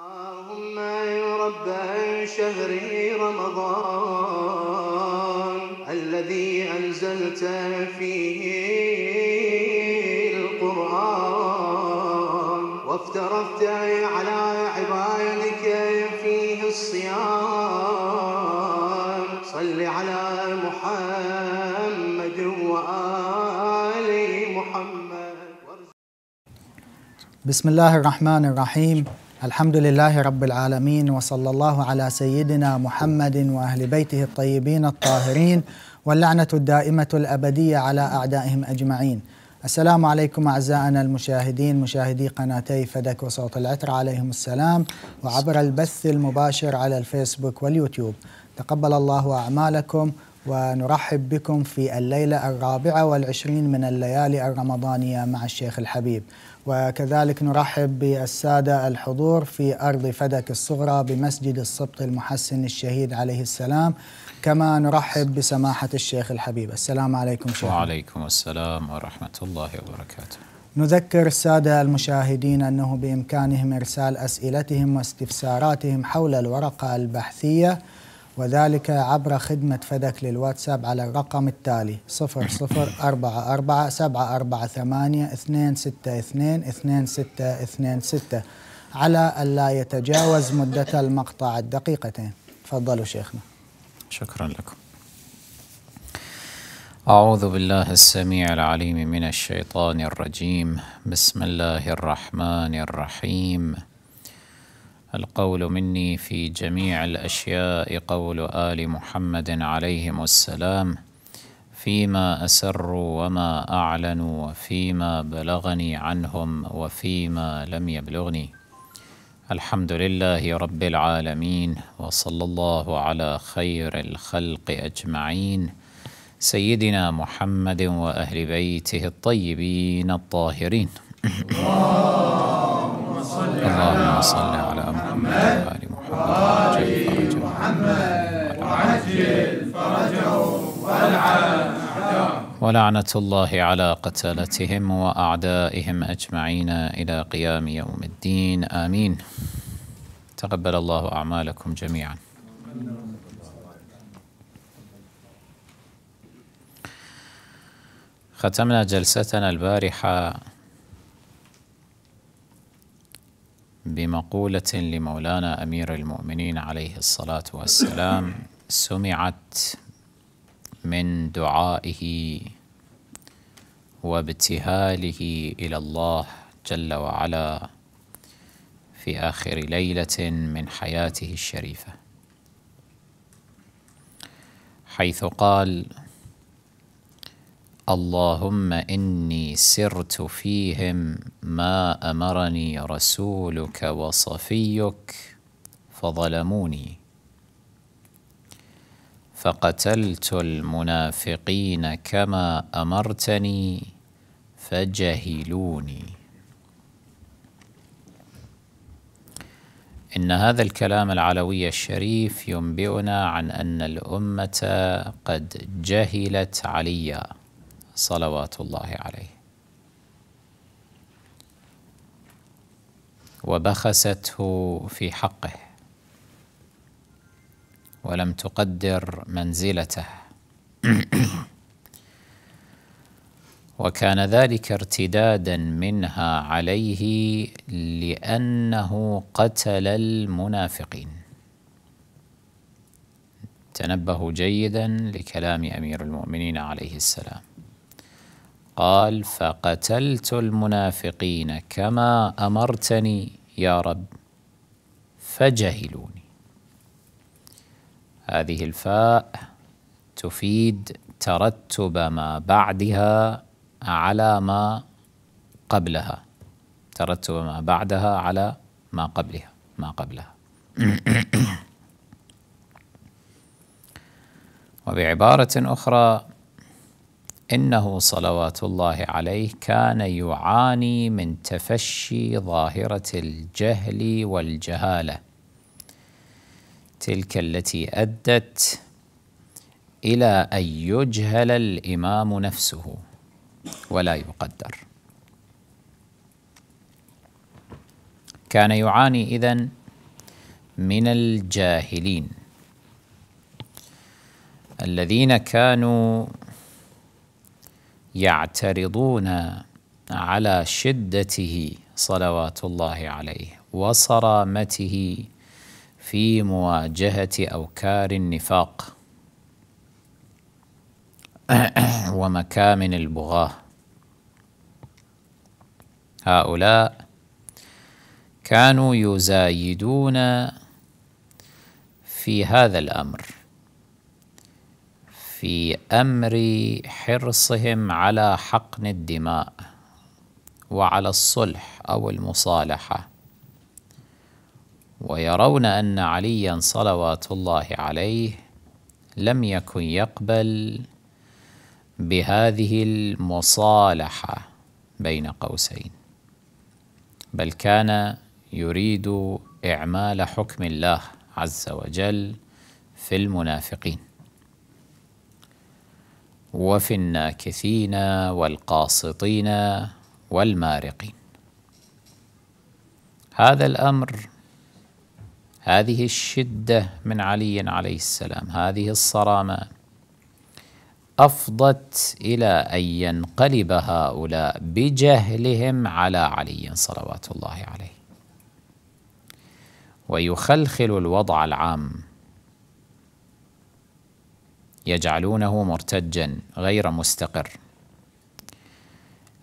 اللهم يا رب شهر رمضان الذي أنزلت فيه القرآن وافترضت على عبادك فيه الصيام صل على محمد وآل محمد بسم الله الرحمن الرحيم الحمد لله رب العالمين وصلى الله على سيدنا محمد واهل بيته الطيبين الطاهرين واللعنه الدائمه الابديه على اعدائهم اجمعين. السلام عليكم اعزائنا المشاهدين مشاهدي قناتي فدك وصوت العتر عليهم السلام وعبر البث المباشر على الفيسبوك واليوتيوب. تقبل الله اعمالكم ونرحب بكم في الليله الرابعه والعشرين من الليالي الرمضانيه مع الشيخ الحبيب. وكذلك نرحب بالسادة الحضور في أرض فدك الصغرى بمسجد الصبط المحسن الشهيد عليه السلام كما نرحب بسماحة الشيخ الحبيب السلام عليكم شيخ وعليكم السلام ورحمة الله وبركاته نذكر السادة المشاهدين أنه بإمكانهم إرسال أسئلتهم واستفساراتهم حول الورقة البحثية وذلك عبر خدمة فدك للواتساب على الرقم التالي على على ألا يتجاوز مدة المقطع الدقيقتين تفضلوا شيخنا شكرا لكم أعوذ بالله السميع العليم من الشيطان الرجيم بسم الله الرحمن الرحيم القول مني في جميع الأشياء قول آل محمد عليهم السلام فيما أسروا وما أعلنوا وفيما بلغني عنهم وفيما لم يبلغني الحمد لله رب العالمين وصلى الله على خير الخلق أجمعين سيدنا محمد وأهل بيته الطيبين الطاهرين اللهم صل على محمد محمد وآل محمد وعجل ولعنة الله على قتلتهم وأعدائهم أجمعين إلى قيام يوم الدين آمين تقبل الله أعمالكم جميعا ختمنا جلستنا البارحة بمقولة لمولانا أمير المؤمنين عليه الصلاة والسلام سمعت من دعائه وابتهاله إلى الله جل وعلا في آخر ليلة من حياته الشريفة حيث قال اللهم إني سرت فيهم ما أمرني رسولك وصفيك فظلموني فقتلت المنافقين كما أمرتني فجهلوني إن هذا الكلام العلوي الشريف ينبئنا عن أن الأمة قد جهلت عليا صلوات الله عليه وبخسته في حقه ولم تقدر منزلته وكان ذلك ارتدادا منها عليه لأنه قتل المنافقين تنبهوا جيدا لكلام أمير المؤمنين عليه السلام قال فقتلت المنافقين كما امرتني يا رب فجهلوني هذه الفاء تفيد ترتب ما بعدها على ما قبلها ترتب ما بعدها على ما قبلها ما قبلها وبعبارة أخرى إنه صلوات الله عليه كان يعاني من تفشي ظاهرة الجهل والجهالة تلك التي أدت إلى أن يجهل الإمام نفسه ولا يقدر كان يعاني إذن من الجاهلين الذين كانوا يعترضون على شدته صلوات الله عليه وصرامته في مواجهة أوكار النفاق ومكامن البغاة هؤلاء كانوا يزايدون في هذا الأمر في أمر حرصهم على حقن الدماء وعلى الصلح أو المصالحة ويرون أن عليا صلوات الله عليه لم يكن يقبل بهذه المصالحة بين قوسين بل كان يريد إعمال حكم الله عز وجل في المنافقين وفي الناكثين والقاسطين والمارقين هذا الامر هذه الشده من علي عليه السلام هذه الصرامه افضت الى ان ينقلب هؤلاء بجهلهم على علي صلوات الله عليه ويخلخل الوضع العام يجعلونه مرتجا غير مستقر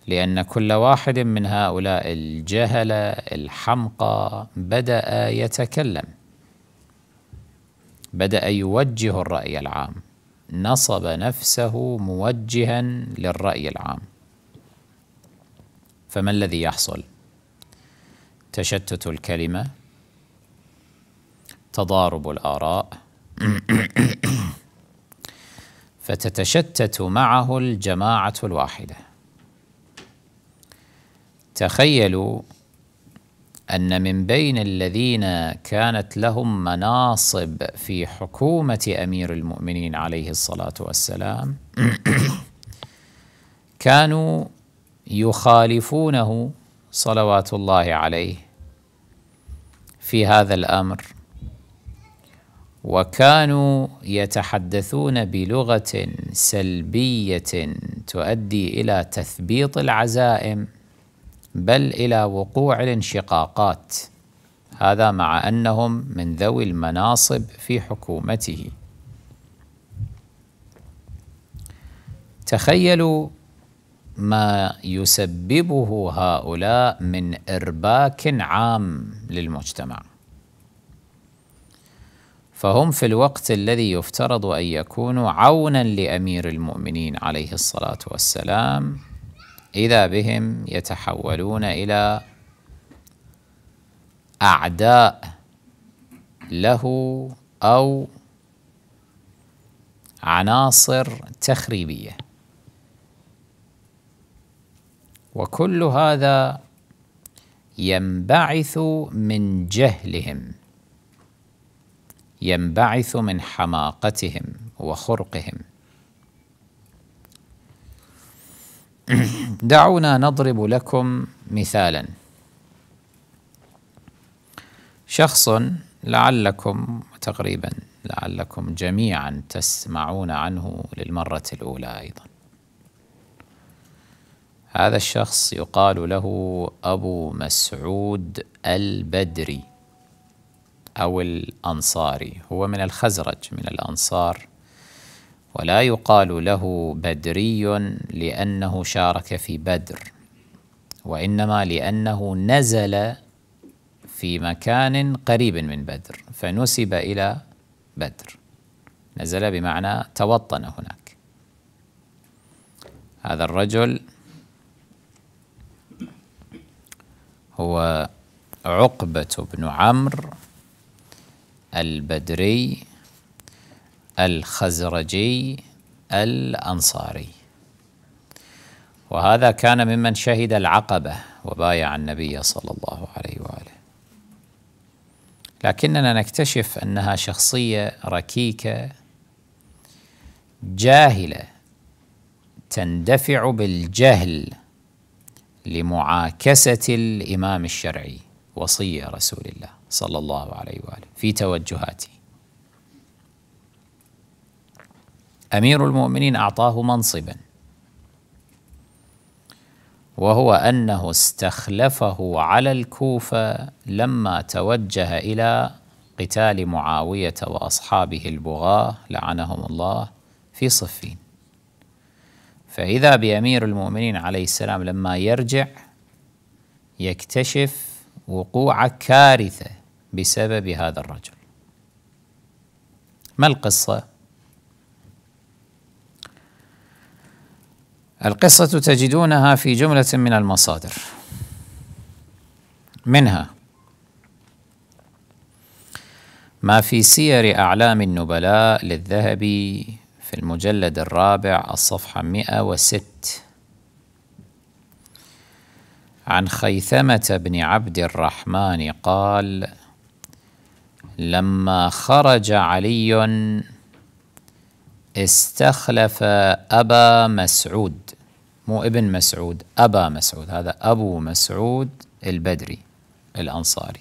لأن كل واحد من هؤلاء الجهلة الحمقى بدأ يتكلم بدأ يوجه الرأي العام نصب نفسه موجها للرأي العام فما الذي يحصل؟ تشتت الكلمة تضارب الآراء فتتشتت معه الجماعة الواحدة تخيلوا أن من بين الذين كانت لهم مناصب في حكومة أمير المؤمنين عليه الصلاة والسلام كانوا يخالفونه صلوات الله عليه في هذا الأمر وكانوا يتحدثون بلغه سلبيه تؤدي الى تثبيط العزائم بل الى وقوع الانشقاقات هذا مع انهم من ذوي المناصب في حكومته تخيلوا ما يسببه هؤلاء من ارباك عام للمجتمع فهم في الوقت الذي يفترض أن يكونوا عونا لأمير المؤمنين عليه الصلاة والسلام إذا بهم يتحولون إلى أعداء له أو عناصر تخريبية وكل هذا ينبعث من جهلهم ينبعث من حماقتهم وخرقهم دعونا نضرب لكم مثالا شخص لعلكم تقريبا لعلكم جميعا تسمعون عنه للمرة الأولى أيضا هذا الشخص يقال له أبو مسعود البدري أو الأنصاري هو من الخزرج من الأنصار ولا يقال له بدري لأنه شارك في بدر وإنما لأنه نزل في مكان قريب من بدر فنسب إلى بدر نزل بمعنى توطن هناك هذا الرجل هو عقبة بن عمرو البدري الخزرجي الأنصاري وهذا كان ممن شهد العقبة وبايع النبي صلى الله عليه وآله لكننا نكتشف أنها شخصية ركيكة جاهلة تندفع بالجهل لمعاكسة الإمام الشرعي وصية رسول الله صلى الله عليه واله في توجهاته. امير المؤمنين اعطاه منصبا وهو انه استخلفه على الكوفه لما توجه الى قتال معاويه واصحابه البغاه لعنهم الله في صفين فاذا بامير المؤمنين عليه السلام لما يرجع يكتشف وقوع كارثه بسبب هذا الرجل ما القصة؟ القصة تجدونها في جملة من المصادر منها ما في سير أعلام النبلاء للذهبي في المجلد الرابع الصفحة 106 عن خيثمة بن عبد الرحمن قال لما خرج علي استخلف أبا مسعود مو ابن مسعود أبا مسعود هذا أبو مسعود البدري الأنصاري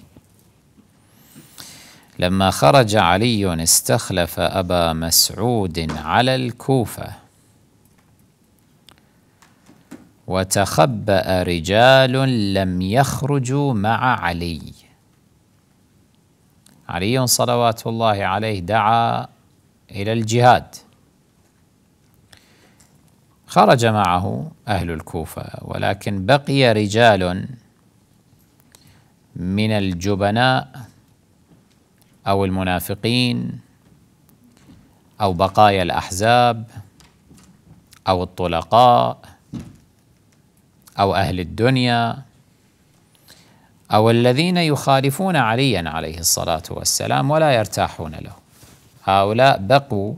لما خرج علي استخلف أبا مسعود على الكوفة وتخبأ رجال لم يخرجوا مع علي علي صلوات الله عليه دعا إلى الجهاد خرج معه أهل الكوفة ولكن بقي رجال من الجبناء أو المنافقين أو بقايا الأحزاب أو الطلقاء أو أهل الدنيا أو الذين يخالفون عليا عليه الصلاة والسلام ولا يرتاحون له هؤلاء بقوا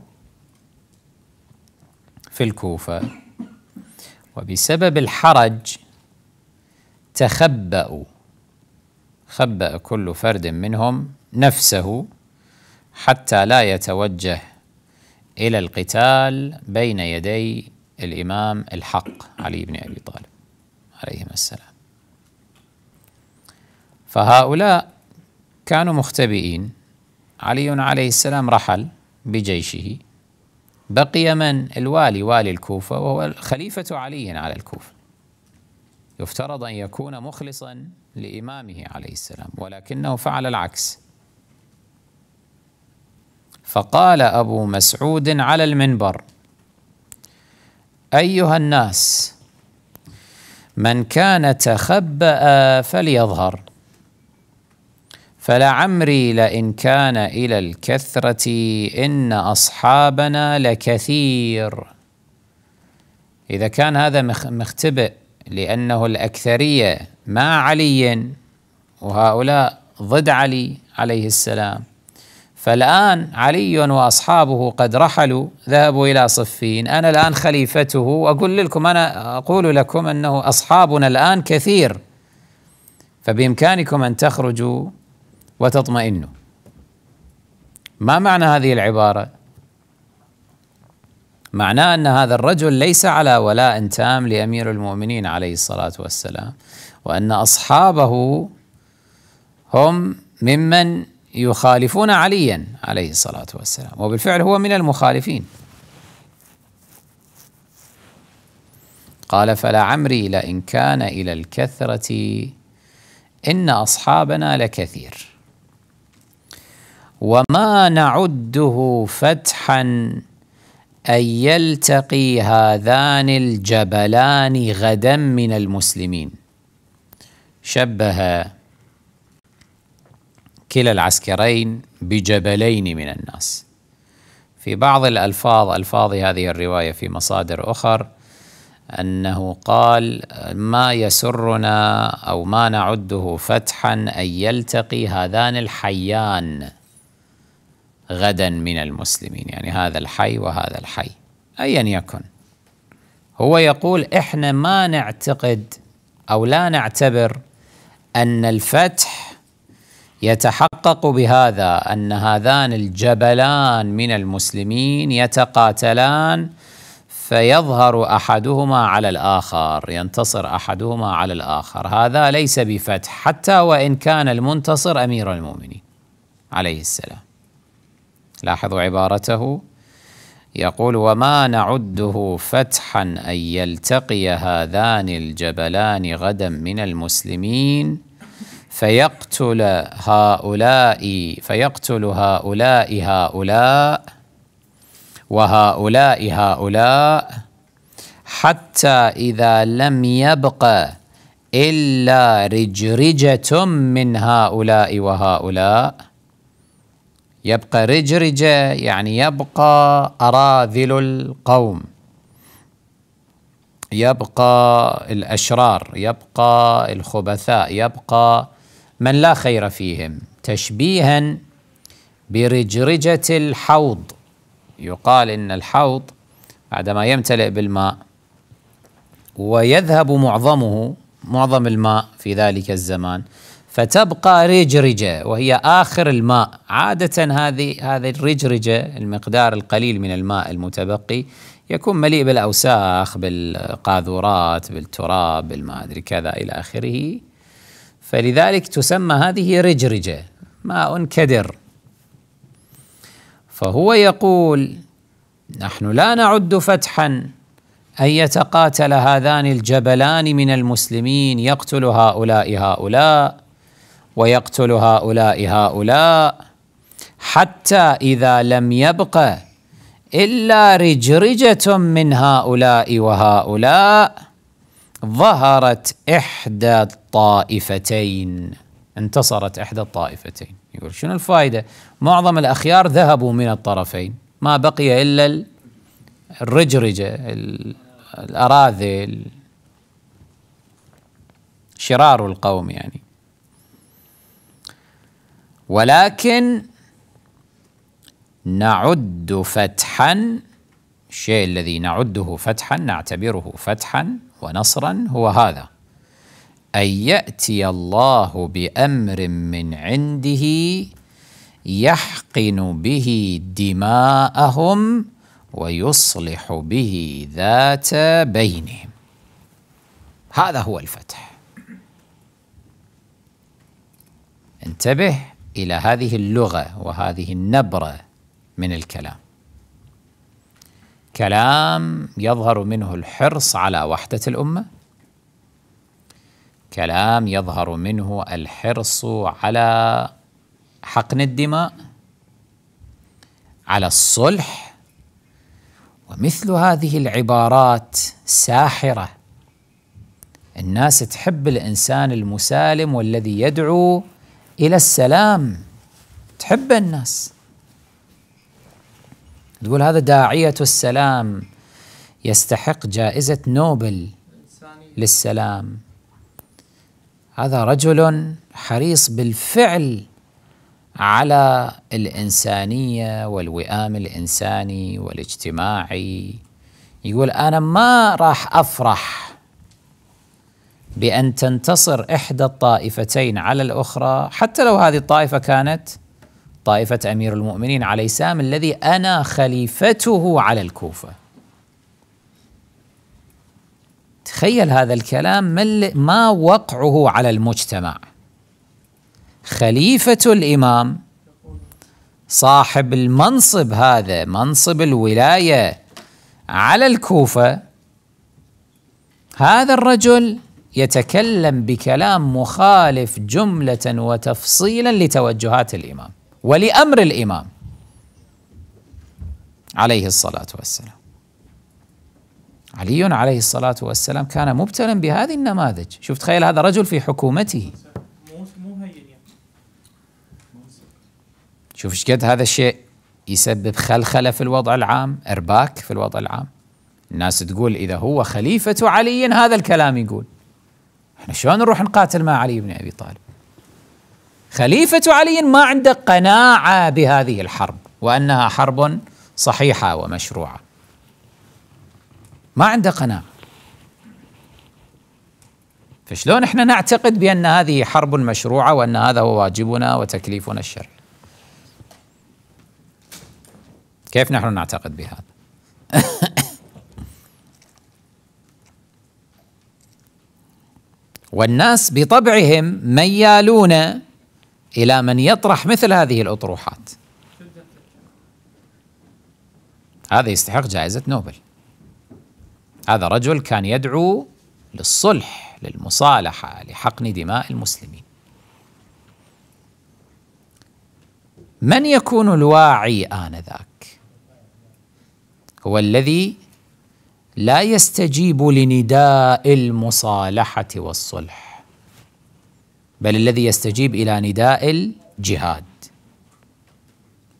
في الكوفة وبسبب الحرج تخبأوا خبأ كل فرد منهم نفسه حتى لا يتوجه إلى القتال بين يدي الإمام الحق علي بن أبي طالب عليهما السلام فهؤلاء كانوا مختبئين علي عليه السلام رحل بجيشه بقي من الوالي والي الكوفة وهو خليفة علي على الكوفة يفترض أن يكون مخلصا لإمامه عليه السلام ولكنه فعل العكس فقال أبو مسعود على المنبر أيها الناس من كان تخبأ فليظهر فلعمري لئن كان الى الكثره ان اصحابنا لكثير اذا كان هذا مختبئ لانه الاكثريه مع علي وهؤلاء ضد علي عليه السلام فالان علي واصحابه قد رحلوا ذهبوا الى صفين انا الان خليفته واقول لكم انا اقول لكم انه اصحابنا الان كثير فبامكانكم ان تخرجوا وتطمئن ما معنى هذه العباره معناه ان هذا الرجل ليس على ولاء تام لامير المؤمنين عليه الصلاه والسلام وان اصحابه هم ممن يخالفون عليا عليه الصلاه والسلام وبالفعل هو من المخالفين قال فلعمري لئن كان الى الكثره ان اصحابنا لكثير وما نعده فتحا أن يلتقي هذان الجبلان غدا من المسلمين شبه كلا العسكرين بجبلين من الناس في بعض الألفاظ ألفاظ هذه الرواية في مصادر أخر أنه قال ما يسرنا أو ما نعده فتحا أن يلتقي هذان الحيان غدا من المسلمين يعني هذا الحي وهذا الحي أيا يكن هو يقول إحنا ما نعتقد أو لا نعتبر أن الفتح يتحقق بهذا أن هذان الجبلان من المسلمين يتقاتلان فيظهر أحدهما على الآخر ينتصر أحدهما على الآخر هذا ليس بفتح حتى وإن كان المنتصر أمير المؤمنين عليه السلام لاحظوا عبارته يقول وما نعده فتحا أن يلتقي هذان الجبلان غدا من المسلمين فيقتل هؤلاء فيقتل هؤلاء هؤلاء وهؤلاء هؤلاء حتى إذا لم يبق إلا رجرجة من هؤلاء وهؤلاء يبقى رجرجة يعني يبقى أراذل القوم يبقى الأشرار يبقى الخبثاء يبقى من لا خير فيهم تشبيها برجرجة الحوض يقال إن الحوض بعدما يمتلئ بالماء ويذهب معظمه معظم الماء في ذلك الزمان فتبقى رجرجة وهي آخر الماء عادة هذه هذه الرجرجة المقدار القليل من الماء المتبقي يكون مليء بالأوساخ بالقاذورات بالتراب بالما أدري كذا إلى آخره فلذلك تسمى هذه رجرجة ماء كدر فهو يقول نحن لا نعد فتحا أن يتقاتل هذان الجبلان من المسلمين يقتل هؤلاء هؤلاء ويقتل هؤلاء هؤلاء حتى إذا لم يبق إلا رجرجة من هؤلاء وهؤلاء ظهرت إحدى الطائفتين انتصرت إحدى الطائفتين يقول شنو الفائدة معظم الأخيار ذهبوا من الطرفين ما بقي إلا الرجرجة الأراذل شرار القوم يعني ولكن نعد فتحا الشيء الذي نعده فتحا نعتبره فتحا ونصرا هو هذا أن يأتي الله بأمر من عنده يحقن به دماءهم ويصلح به ذات بينهم هذا هو الفتح انتبه الى هذه اللغه وهذه النبره من الكلام كلام يظهر منه الحرص على وحده الامه كلام يظهر منه الحرص على حقن الدماء على الصلح ومثل هذه العبارات ساحره الناس تحب الانسان المسالم والذي يدعو إلى السلام تحب الناس تقول هذا داعية السلام يستحق جائزة نوبل للسلام هذا رجل حريص بالفعل على الإنسانية والوئام الإنساني والاجتماعي يقول أنا ما راح أفرح بأن تنتصر إحدى الطائفتين على الأخرى حتى لو هذه الطائفة كانت طائفة أمير المؤمنين علي سام الذي أنا خليفته على الكوفة تخيل هذا الكلام ما وقعه على المجتمع خليفة الإمام صاحب المنصب هذا منصب الولاية على الكوفة هذا الرجل يتكلم بكلام مخالف جمله وتفصيلا لتوجهات الامام ولامر الامام عليه الصلاه والسلام علي عليه الصلاه والسلام كان مبتلا بهذه النماذج شوف تخيل هذا رجل في حكومته شوف ايش قد هذا الشيء يسبب خلخله في الوضع العام ارباك في الوضع العام الناس تقول اذا هو خليفه علي هذا الكلام يقول احنا شلون نروح نقاتل مع علي بن ابي طالب خليفه علي ما عنده قناعه بهذه الحرب وانها حرب صحيحه ومشروعه ما عنده قناعه فشلون احنا نعتقد بان هذه حرب مشروعه وان هذا هو واجبنا وتكليفنا الشرعي كيف نحن نعتقد بهذا والناس بطبعهم ميالون الى من يطرح مثل هذه الاطروحات هذا يستحق جائزه نوبل هذا رجل كان يدعو للصلح للمصالحه لحقن دماء المسلمين من يكون الواعي انذاك هو الذي لا يستجيب لنداء المصالحه والصلح بل الذي يستجيب الى نداء الجهاد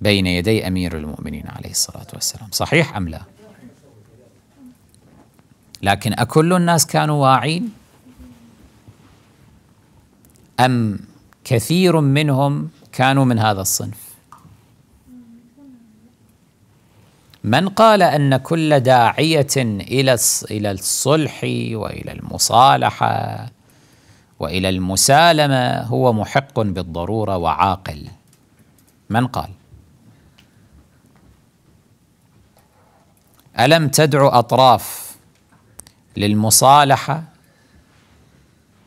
بين يدي امير المؤمنين عليه الصلاه والسلام صحيح ام لا لكن اكل الناس كانوا واعين ام كثير منهم كانوا من هذا الصنف من قال ان كل داعيه الى الى الصلح والى المصالحه والى المسالمه هو محق بالضروره وعاقل من قال الم تدعو اطراف للمصالحه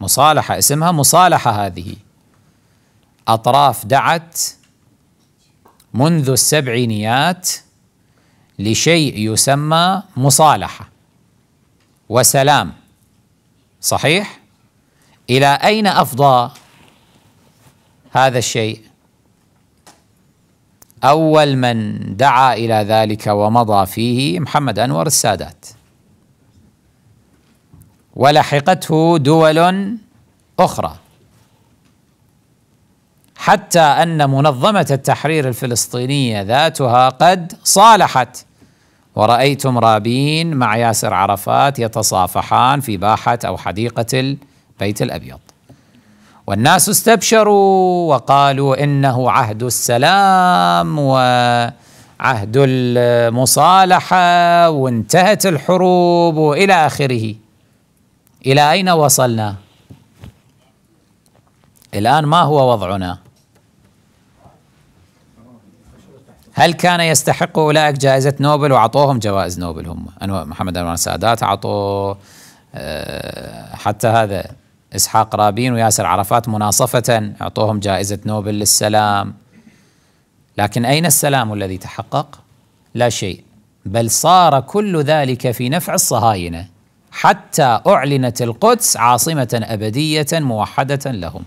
مصالحه اسمها مصالحه هذه اطراف دعت منذ السبعينيات لشيء يسمى مصالحة وسلام صحيح؟ إلى أين أفضى هذا الشيء؟ أول من دعا إلى ذلك ومضى فيه محمد أنور السادات ولحقته دول أخرى حتى ان منظمه التحرير الفلسطينيه ذاتها قد صالحت ورأيتم رابين مع ياسر عرفات يتصافحان في باحة أو حديقة البيت الأبيض والناس استبشروا وقالوا إنه عهد السلام وعهد المصالحة وانتهت الحروب وإلى آخره إلى أين وصلنا؟ الآن ما هو وضعنا؟ هل كان يستحق اولئك جائزه نوبل واعطوهم جوائز نوبل هم انور محمد انور السادات اعطوه آه، حتى هذا اسحاق رابين وياسر عرفات مناصفه اعطوهم جائزه نوبل للسلام لكن اين السلام الذي تحقق؟ لا شيء بل صار كل ذلك في نفع الصهاينه حتى اعلنت القدس عاصمه ابديه موحده لهم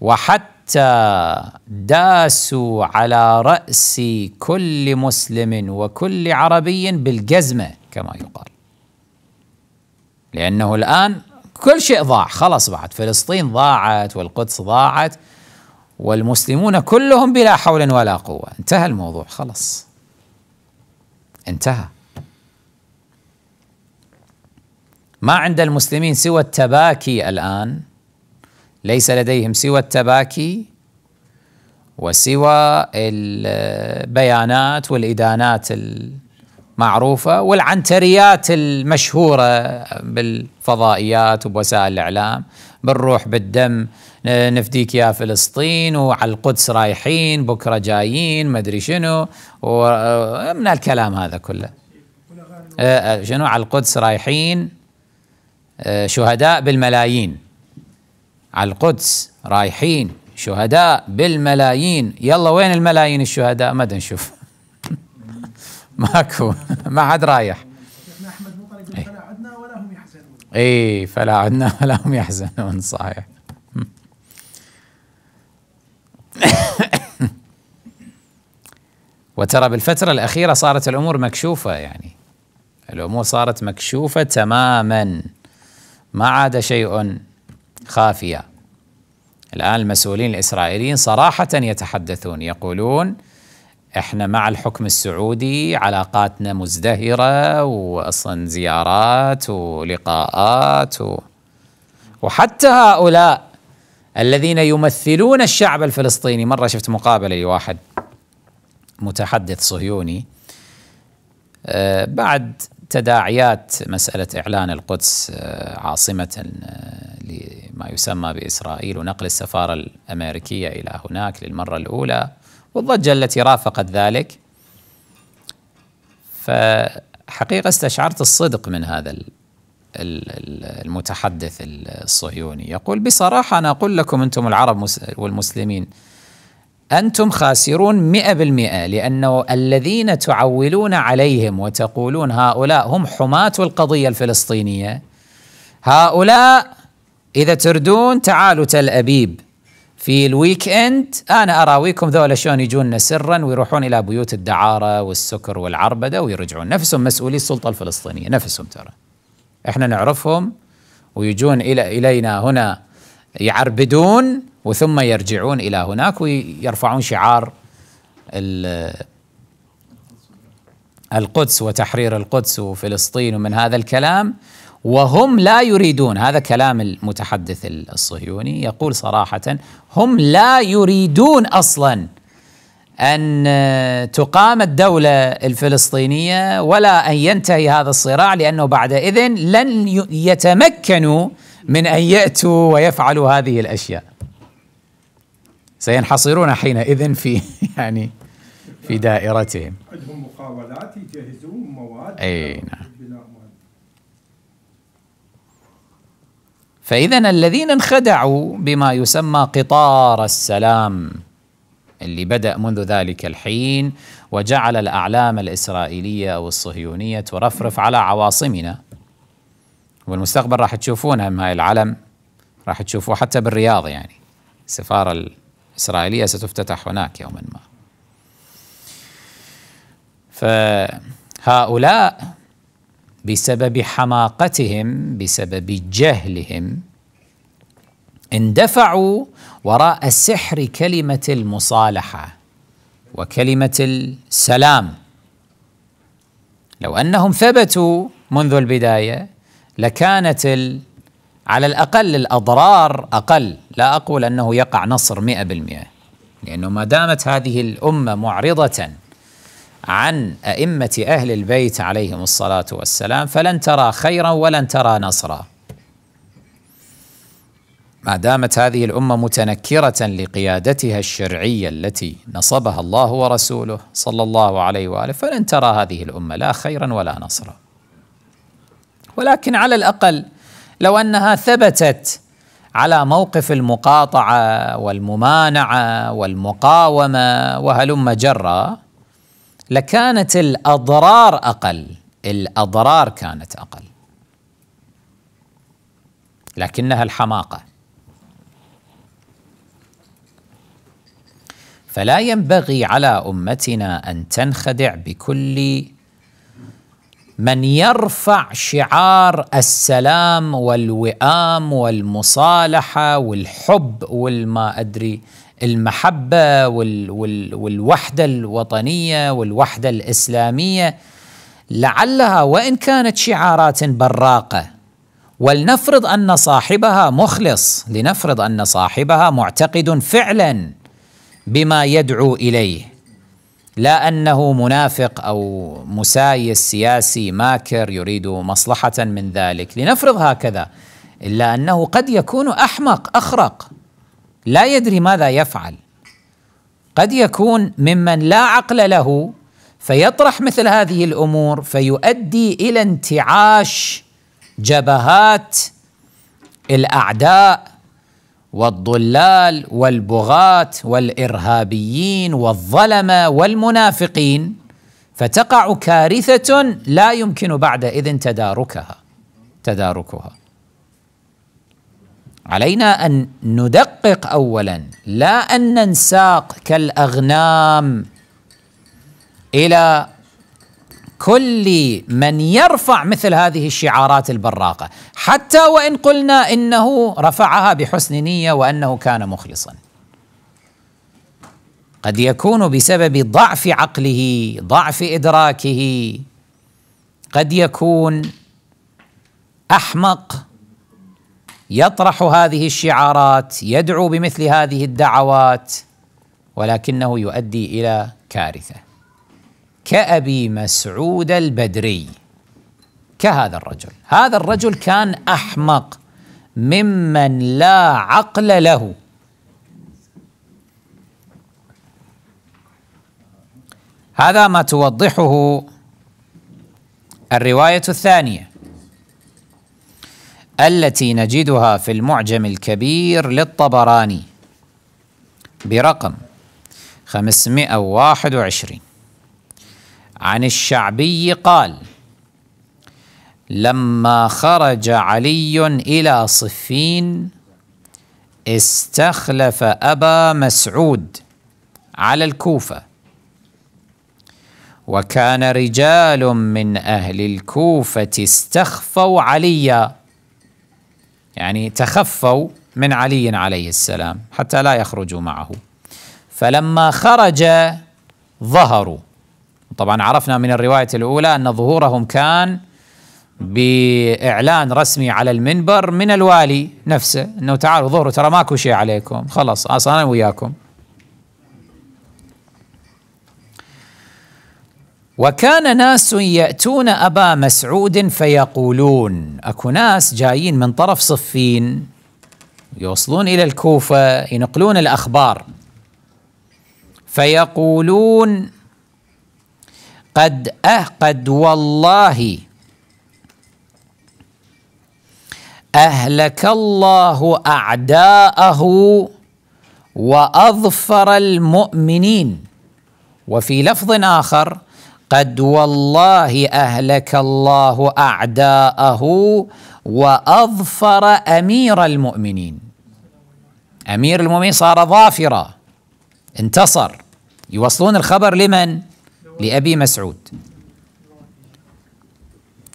وحتى حتى داسوا على راس كل مسلم وكل عربي بالجزمه كما يقال لانه الان كل شيء ضاع خلاص بعد فلسطين ضاعت والقدس ضاعت والمسلمون كلهم بلا حول ولا قوه انتهى الموضوع خلاص انتهى ما عند المسلمين سوى التباكي الان ليس لديهم سوى التباكي وسوى البيانات والإدانات المعروفة والعنتريات المشهورة بالفضائيات وبوسائل الإعلام بنروح بالدم نفديك يا فلسطين وعلى القدس رايحين بكرة جايين مدري شنو ومن الكلام هذا كله أه، أه، شنو على القدس رايحين أه، شهداء بالملايين على القدس رايحين شهداء بالملايين يلا وين الملايين الشهداء ما نشوف ماكو ما حد رايح اي إيه، فلا عدنا ولا هم يحزنون صحيح وترى بالفترة الأخيرة صارت الأمور مكشوفة يعني الأمور صارت مكشوفة تماما ما عاد شيء خافيه الان المسؤولين الاسرائيليين صراحه يتحدثون يقولون احنا مع الحكم السعودي علاقاتنا مزدهره واصلا زيارات ولقاءات و... وحتى هؤلاء الذين يمثلون الشعب الفلسطيني مره شفت مقابله لواحد متحدث صهيوني آه، بعد تداعيات مسألة إعلان القدس آه، عاصمة آه، لما يسمى بإسرائيل ونقل السفارة الأمريكية إلى هناك للمرة الأولى والضجة التي رافقت ذلك فحقيقة استشعرت الصدق من هذا المتحدث الصهيوني يقول بصراحة أنا أقول لكم أنتم العرب والمسلمين أنتم خاسرون مئة بالمئة لأنه الذين تعولون عليهم وتقولون هؤلاء هم حماة القضية الفلسطينية هؤلاء إذا تردون تعالوا تل أبيب في الويك اند انا اراويكم ذولا شلون يجون سرا ويروحون الى بيوت الدعاره والسكر والعربده ويرجعون نفسهم مسؤولي السلطه الفلسطينيه نفسهم ترى احنا نعرفهم ويجون الى الينا هنا يعربدون وثم يرجعون الى هناك ويرفعون شعار القدس وتحرير القدس وفلسطين ومن هذا الكلام وهم لا يريدون هذا كلام المتحدث الصهيوني يقول صراحه هم لا يريدون اصلا ان تقام الدوله الفلسطينيه ولا ان ينتهي هذا الصراع لانه بعد اذن لن يتمكنوا من ان ياتوا ويفعلوا هذه الاشياء سينحصرون حينئذ في يعني في دائرتهم عندهم مقاولات يجهزون مواد اي نعم فاذا الذين انخدعوا بما يسمى قطار السلام اللي بدا منذ ذلك الحين وجعل الاعلام الاسرائيليه والصهيونيه ترفرف على عواصمنا والمستقبل راح تشوفونها هاي العلم راح تشوفوه حتى بالرياض يعني السفارة الإسرائيلية ستفتتح هناك يوما ما فهؤلاء بسبب حماقتهم بسبب جهلهم اندفعوا وراء سحر كلمة المصالحة وكلمة السلام لو أنهم ثبتوا منذ البداية لكانت ال على الأقل الأضرار أقل لا أقول أنه يقع نصر مئة بالمئة لأنه ما دامت هذه الأمة معرضة عن أئمة أهل البيت عليهم الصلاة والسلام فلن ترى خيرا ولن ترى نصرا ما دامت هذه الأمة متنكرة لقيادتها الشرعية التي نصبها الله ورسوله صلى الله عليه وآله فلن ترى هذه الأمة لا خيرا ولا نصرا ولكن على الاقل لو انها ثبتت على موقف المقاطعه والممانعه والمقاومه وهلم جرا لكانت الاضرار اقل الاضرار كانت اقل لكنها الحماقه فلا ينبغي على امتنا ان تنخدع بكل من يرفع شعار السلام والوئام والمصالحه والحب والما ادري المحبه وال وال والوحده الوطنيه والوحده الاسلاميه لعلها وان كانت شعارات براقه ولنفرض ان صاحبها مخلص لنفرض ان صاحبها معتقد فعلا بما يدعو اليه لا انه منافق او مسايس سياسي ماكر يريد مصلحه من ذلك لنفرض هكذا الا انه قد يكون احمق اخرق لا يدري ماذا يفعل قد يكون ممن لا عقل له فيطرح مثل هذه الامور فيؤدي الى انتعاش جبهات الاعداء والضلال والبغاة والارهابيين والظلمه والمنافقين فتقع كارثه لا يمكن بعد إذن تداركها تداركها علينا ان ندقق اولا لا ان ننساق كالاغنام الى كل من يرفع مثل هذه الشعارات البراقه حتى وان قلنا انه رفعها بحسن نيه وانه كان مخلصا قد يكون بسبب ضعف عقله ضعف ادراكه قد يكون احمق يطرح هذه الشعارات يدعو بمثل هذه الدعوات ولكنه يؤدي الى كارثه كأبي مسعود البدري كهذا الرجل هذا الرجل كان أحمق ممن لا عقل له هذا ما توضحه الرواية الثانية التي نجدها في المعجم الكبير للطبراني برقم 521 عن الشعبي قال لما خرج علي الى صفين استخلف ابا مسعود على الكوفه وكان رجال من اهل الكوفه استخفوا عليا يعني تخفوا من علي عليه السلام حتى لا يخرجوا معه فلما خرج ظهروا طبعا عرفنا من الرواية الأولى أن ظهورهم كان بإعلان رسمي على المنبر من الوالي نفسه أنه تعالوا ظهروا ترى ماكو شيء عليكم خلاص أصلا أنا وياكم وكان ناس يأتون أبا مسعود فيقولون أكو ناس جايين من طرف صفين يوصلون إلى الكوفة ينقلون الأخبار فيقولون قد أه قد والله أهلك الله أعداءه وأظفر المؤمنين وفي لفظ آخر قد والله أهلك الله أعداءه وأظفر أمير المؤمنين أمير المؤمنين صار ظافرا انتصر يوصلون الخبر لمن؟ لأبي مسعود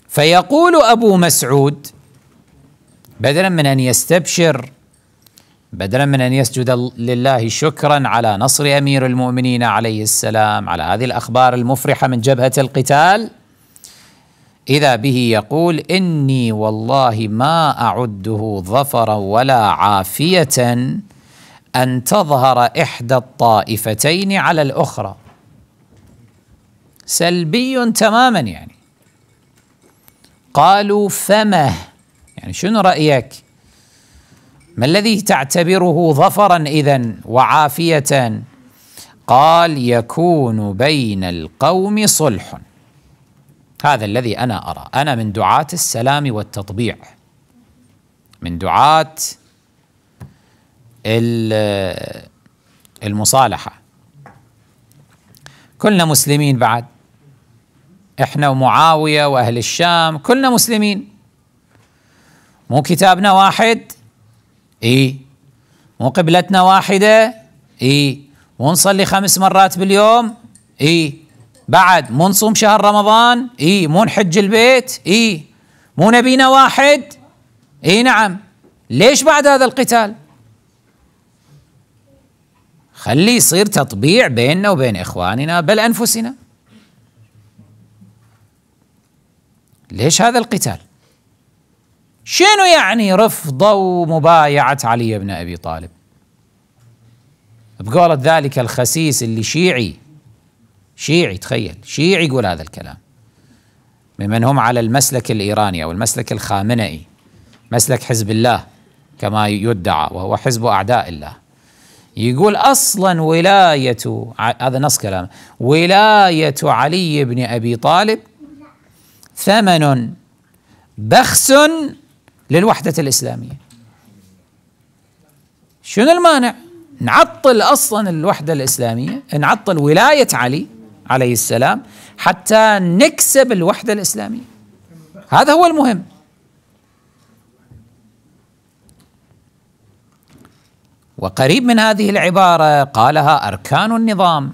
فيقول أبو مسعود بدلا من أن يستبشر بدلا من ان يسجد لله شكرا على نصر امير المؤمنين عليه السلام على هذه الاخبار المفرحه من جبهه القتال اذا به يقول اني والله ما اعده ظفرا ولا عافيه ان تظهر احدى الطائفتين على الاخرى سلبي تماما يعني قالوا فما يعني شنو رأيك ما الذي تعتبره ظفرا إذا وعافية قال يكون بين القوم صلح هذا الذي أنا أرى أنا من دعاة السلام والتطبيع من دعاة المصالحة كلنا مسلمين بعد احنا ومعاويه واهل الشام كلنا مسلمين مو كتابنا واحد اي مو قبلتنا واحده اي مو نصلي خمس مرات باليوم اي بعد مو نصوم شهر رمضان اي مو نحج البيت اي مو نبينا واحد اي نعم ليش بعد هذا القتال خلي يصير تطبيع بيننا وبين اخواننا بل انفسنا ليش هذا القتال شنو يعني رفضوا مبايعة علي بن أبي طالب بقولة ذلك الخسيس اللي شيعي شيعي تخيل شيعي يقول هذا الكلام ممن هم على المسلك الإيراني أو المسلك الخامنئي مسلك حزب الله كما يدعى وهو حزب أعداء الله يقول أصلا ولاية هذا نص كلامه ولاية علي بن أبي طالب ثمن بخس للوحدة الإسلامية شنو المانع؟ نعطل أصلا الوحدة الإسلامية نعطل ولاية علي عليه السلام حتى نكسب الوحدة الإسلامية هذا هو المهم وقريب من هذه العبارة قالها أركان النظام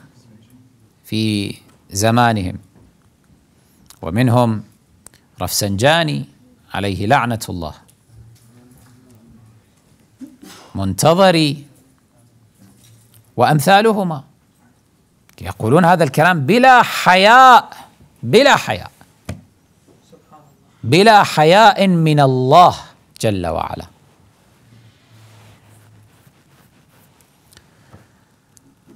في زمانهم ومنهم رفسنجاني عليه لعنة الله منتظري وأمثالهما يقولون هذا الكلام بلا حياء بلا حياء بلا حياء من الله جل وعلا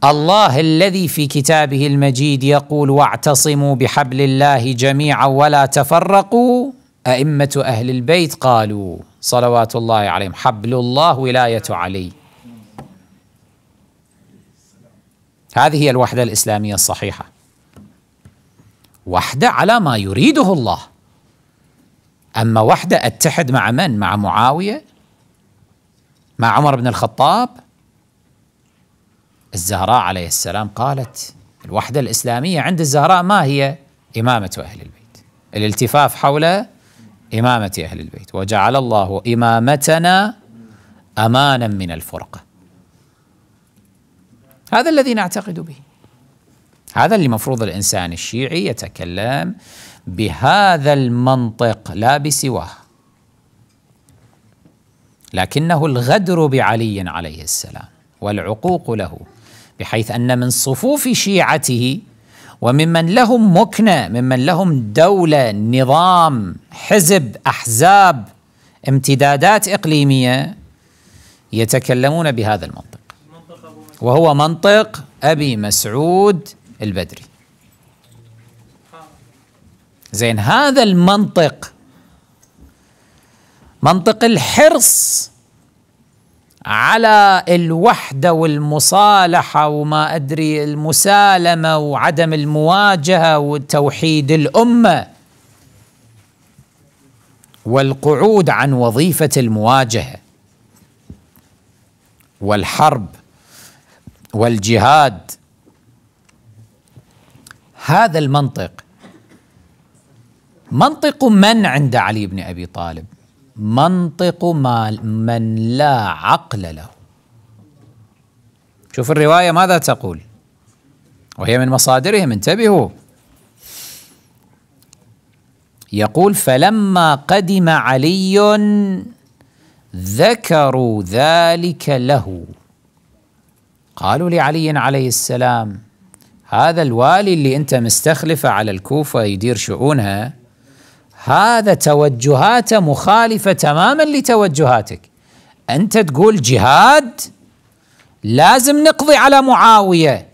الله الذي في كتابه المجيد يقول واعتصموا بحبل الله جميعا ولا تفرقوا ائمه اهل البيت قالوا صلوات الله عليهم حبل الله ولايه علي هذه هي الوحده الاسلاميه الصحيحه وحده على ما يريده الله اما وحده اتحد مع من مع معاويه مع عمر بن الخطاب الزهراء عليه السلام قالت الوحدة الإسلامية عند الزهراء ما هي إمامة أهل البيت الالتفاف حول إمامة أهل البيت وجعل الله إمامتنا أمانا من الفرقة هذا الذي نعتقد به هذا اللي المفروض الإنسان الشيعي يتكلم بهذا المنطق لا بسواه لكنه الغدر بعلي عليه السلام والعقوق له بحيث ان من صفوف شيعته وممن لهم مكنه ممن لهم دوله نظام حزب احزاب امتدادات اقليميه يتكلمون بهذا المنطق وهو منطق ابي مسعود البدري زين هذا المنطق منطق الحرص على الوحده والمصالحه وما ادري المسالمه وعدم المواجهه وتوحيد الامه والقعود عن وظيفه المواجهه والحرب والجهاد هذا المنطق منطق من عند علي بن ابي طالب منطق ما من لا عقل له شوف الرواية ماذا تقول وهي من مصادرهم انتبهوا يقول فلما قدم علي ذكروا ذلك له قالوا لعلي عليه السلام هذا الوالي اللي انت مستخلفه على الكوفه يدير شؤونها هذا توجهات مخالفه تماما لتوجهاتك انت تقول جهاد لازم نقضي على معاويه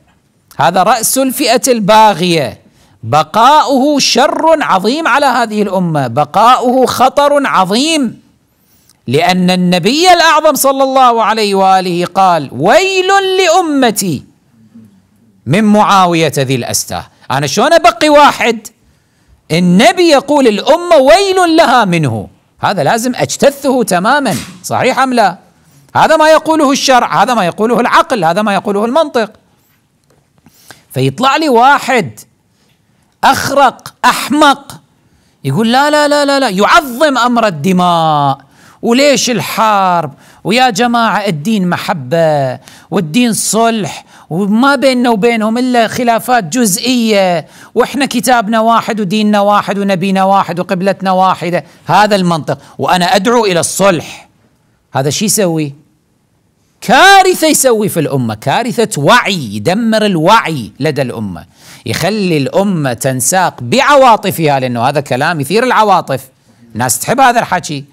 هذا راس الفئه الباغيه بقاؤه شر عظيم على هذه الامه بقاؤه خطر عظيم لان النبي الاعظم صلى الله عليه واله قال ويل لامتي من معاويه ذي الاستاه انا شلون ابقي واحد النبي يقول الأمة ويل لها منه هذا لازم أجتثه تماما صحيح أم لا هذا ما يقوله الشرع هذا ما يقوله العقل هذا ما يقوله المنطق فيطلع لي واحد أخرق أحمق يقول لا لا لا لا لا يعظم أمر الدماء وليش الحرب ويا جماعة الدين محبة والدين صلح وما بيننا وبينهم إلا خلافات جزئية وإحنا كتابنا واحد وديننا واحد ونبينا واحد وقبلتنا واحدة هذا المنطق وأنا أدعو إلى الصلح هذا شو يسوي كارثة يسوي في الأمة كارثة وعي يدمر الوعي لدى الأمة يخلي الأمة تنساق بعواطفها لأنه هذا كلام يثير العواطف الناس تحب هذا الحكي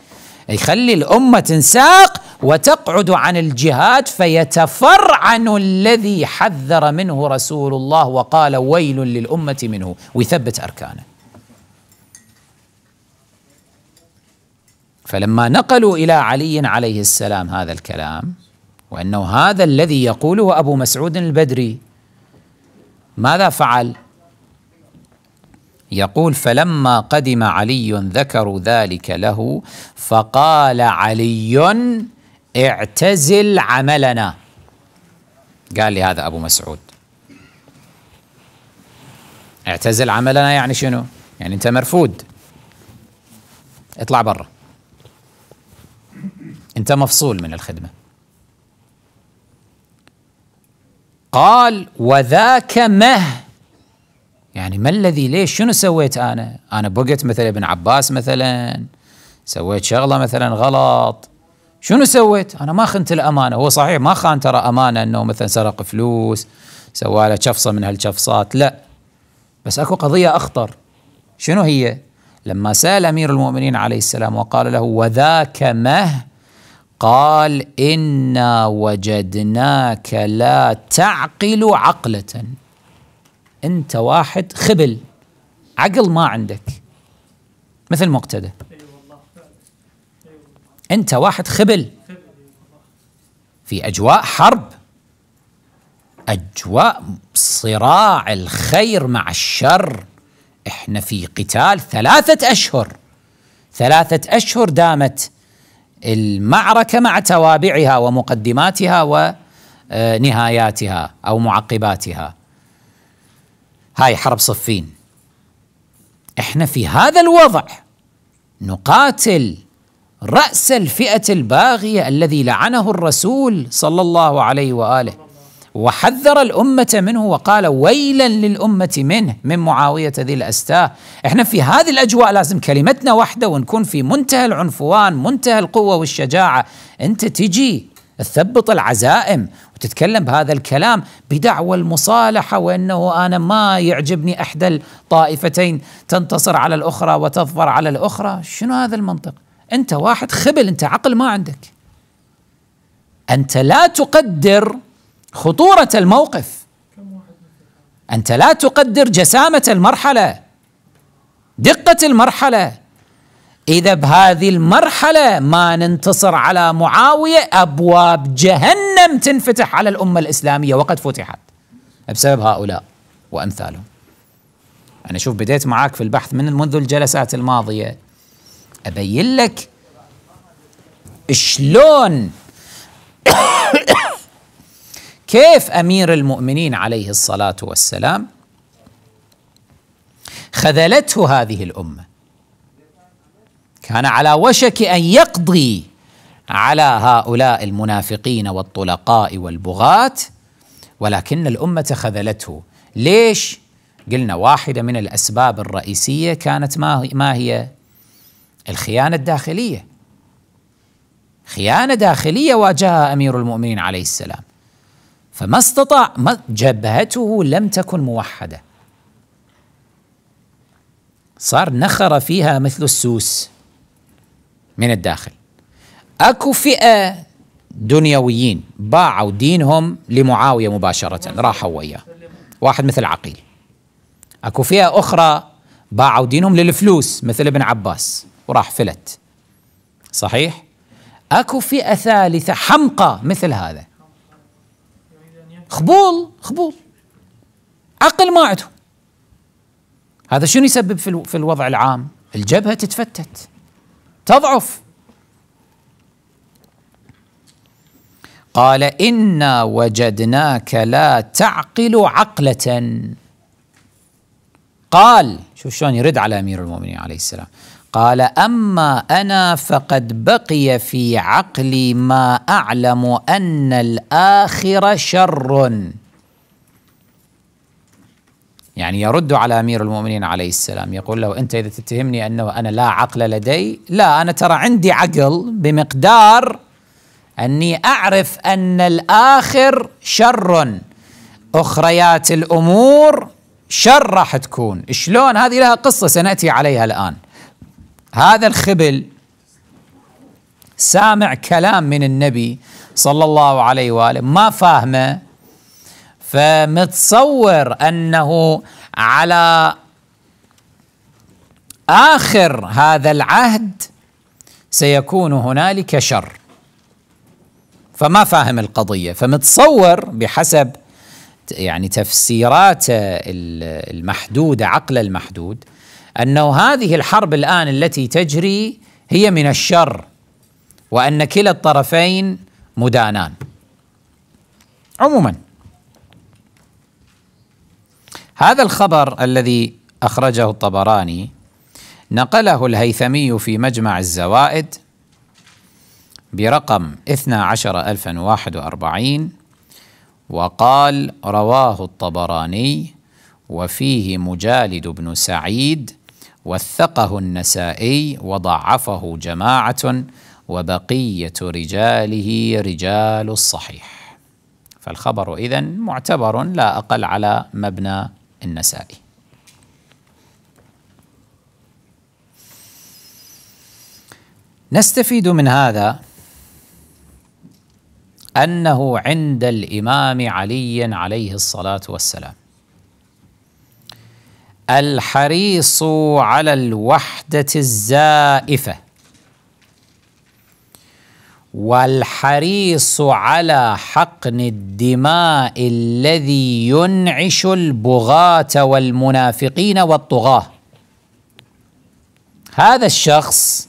يخلي الأمة تنساق وتقعد عن الجهاد فيتفرعن الذي حذر منه رسول الله وقال ويل للأمة منه ويثبت أركانه فلما نقلوا إلى علي عليه السلام هذا الكلام وأنه هذا الذي يقوله أبو مسعود البدري ماذا فعل؟ يقول فلما قدم علي ذكروا ذلك له فقال علي اعتزل عملنا قال لي هذا ابو مسعود اعتزل عملنا يعني شنو يعني انت مرفود اطلع برا انت مفصول من الخدمه قال وذاك مه يعني ما الذي ليش شنو سويت انا انا بقت مثلا ابن عباس مثلا سويت شغله مثلا غلط شنو سويت انا ما خنت الامانه هو صحيح ما خان ترى امانه انه مثلا سرق فلوس سوى له شفصه من هالشفصات لا بس اكو قضيه اخطر شنو هي لما سال امير المؤمنين عليه السلام وقال له وذاك مه قال انا وجدناك لا تعقل عقله انت واحد خبل عقل ما عندك مثل مقتدى انت واحد خبل في اجواء حرب اجواء صراع الخير مع الشر احنا في قتال ثلاثه اشهر ثلاثه اشهر دامت المعركه مع توابعها ومقدماتها ونهاياتها او معقباتها هاي حرب صفين احنا في هذا الوضع نقاتل راس الفئه الباغيه الذي لعنه الرسول صلى الله عليه واله وحذر الامه منه وقال ويلا للامه منه من معاويه ذي الاستاه احنا في هذه الاجواء لازم كلمتنا واحده ونكون في منتهى العنفوان منتهى القوه والشجاعه انت تجي تثبط العزائم وتتكلم بهذا الكلام بدعوى المصالحة وأنه أنا ما يعجبني إحدى الطائفتين تنتصر على الأخرى وتظفر على الأخرى شنو هذا المنطق أنت واحد خبل أنت عقل ما عندك أنت لا تقدر خطورة الموقف أنت لا تقدر جسامة المرحلة دقة المرحلة إذا بهذه المرحلة ما ننتصر على معاوية أبواب جهنم تنفتح على الأمة الإسلامية وقد فتحت بسبب هؤلاء وأمثالهم أنا شوف بديت معاك في البحث من منذ الجلسات الماضية أبين لك شلون كيف أمير المؤمنين عليه الصلاة والسلام خذلته هذه الأمة كان على وشك ان يقضي على هؤلاء المنافقين والطلقاء والبغاة ولكن الامه خذلته ليش قلنا واحده من الاسباب الرئيسيه كانت ما ما هي الخيانه الداخليه خيانه داخليه واجهها امير المؤمنين عليه السلام فما استطاع ما جبهته لم تكن موحده صار نخر فيها مثل السوس من الداخل اكو فئه دنيويين باعوا دينهم لمعاويه مباشره راحوا وياه واحد مثل عقيل اكو فئه اخرى باعوا دينهم للفلوس مثل ابن عباس وراح فلت صحيح اكو فئه ثالثه حمقى مثل هذا خبول خبول عقل ما عندهم هذا شنو يسبب في الوضع العام الجبهه تتفتت تضعف قال انا وجدناك لا تعقل عقله قال شوف شلون يرد على امير المؤمنين عليه السلام قال اما انا فقد بقي في عقلي ما اعلم ان الاخر شر يعني يرد على امير المؤمنين عليه السلام يقول له انت اذا تتهمني انه انا لا عقل لدي لا انا ترى عندي عقل بمقدار اني اعرف ان الاخر شر اخريات الامور شر راح تكون شلون هذه لها قصه سناتي عليها الان هذا الخبل سامع كلام من النبي صلى الله عليه واله ما فاهمه فمتصور انه على اخر هذا العهد سيكون هنالك شر فما فاهم القضيه فمتصور بحسب يعني تفسيراته المحدوده عقل المحدود انه هذه الحرب الان التي تجري هي من الشر وان كلا الطرفين مدانان عموما هذا الخبر الذي اخرجه الطبراني نقله الهيثمي في مجمع الزوائد برقم 12041 وقال رواه الطبراني وفيه مجالد بن سعيد وثقه النسائي وضعفه جماعة وبقية رجاله رجال الصحيح فالخبر إذن معتبر لا أقل على مبنى النسائي نستفيد من هذا أنه عند الإمام علي عليه الصلاة والسلام الحريص على الوحدة الزائفة والحريص على حقن الدماء الذي ينعش البغاة والمنافقين والطغاة هذا الشخص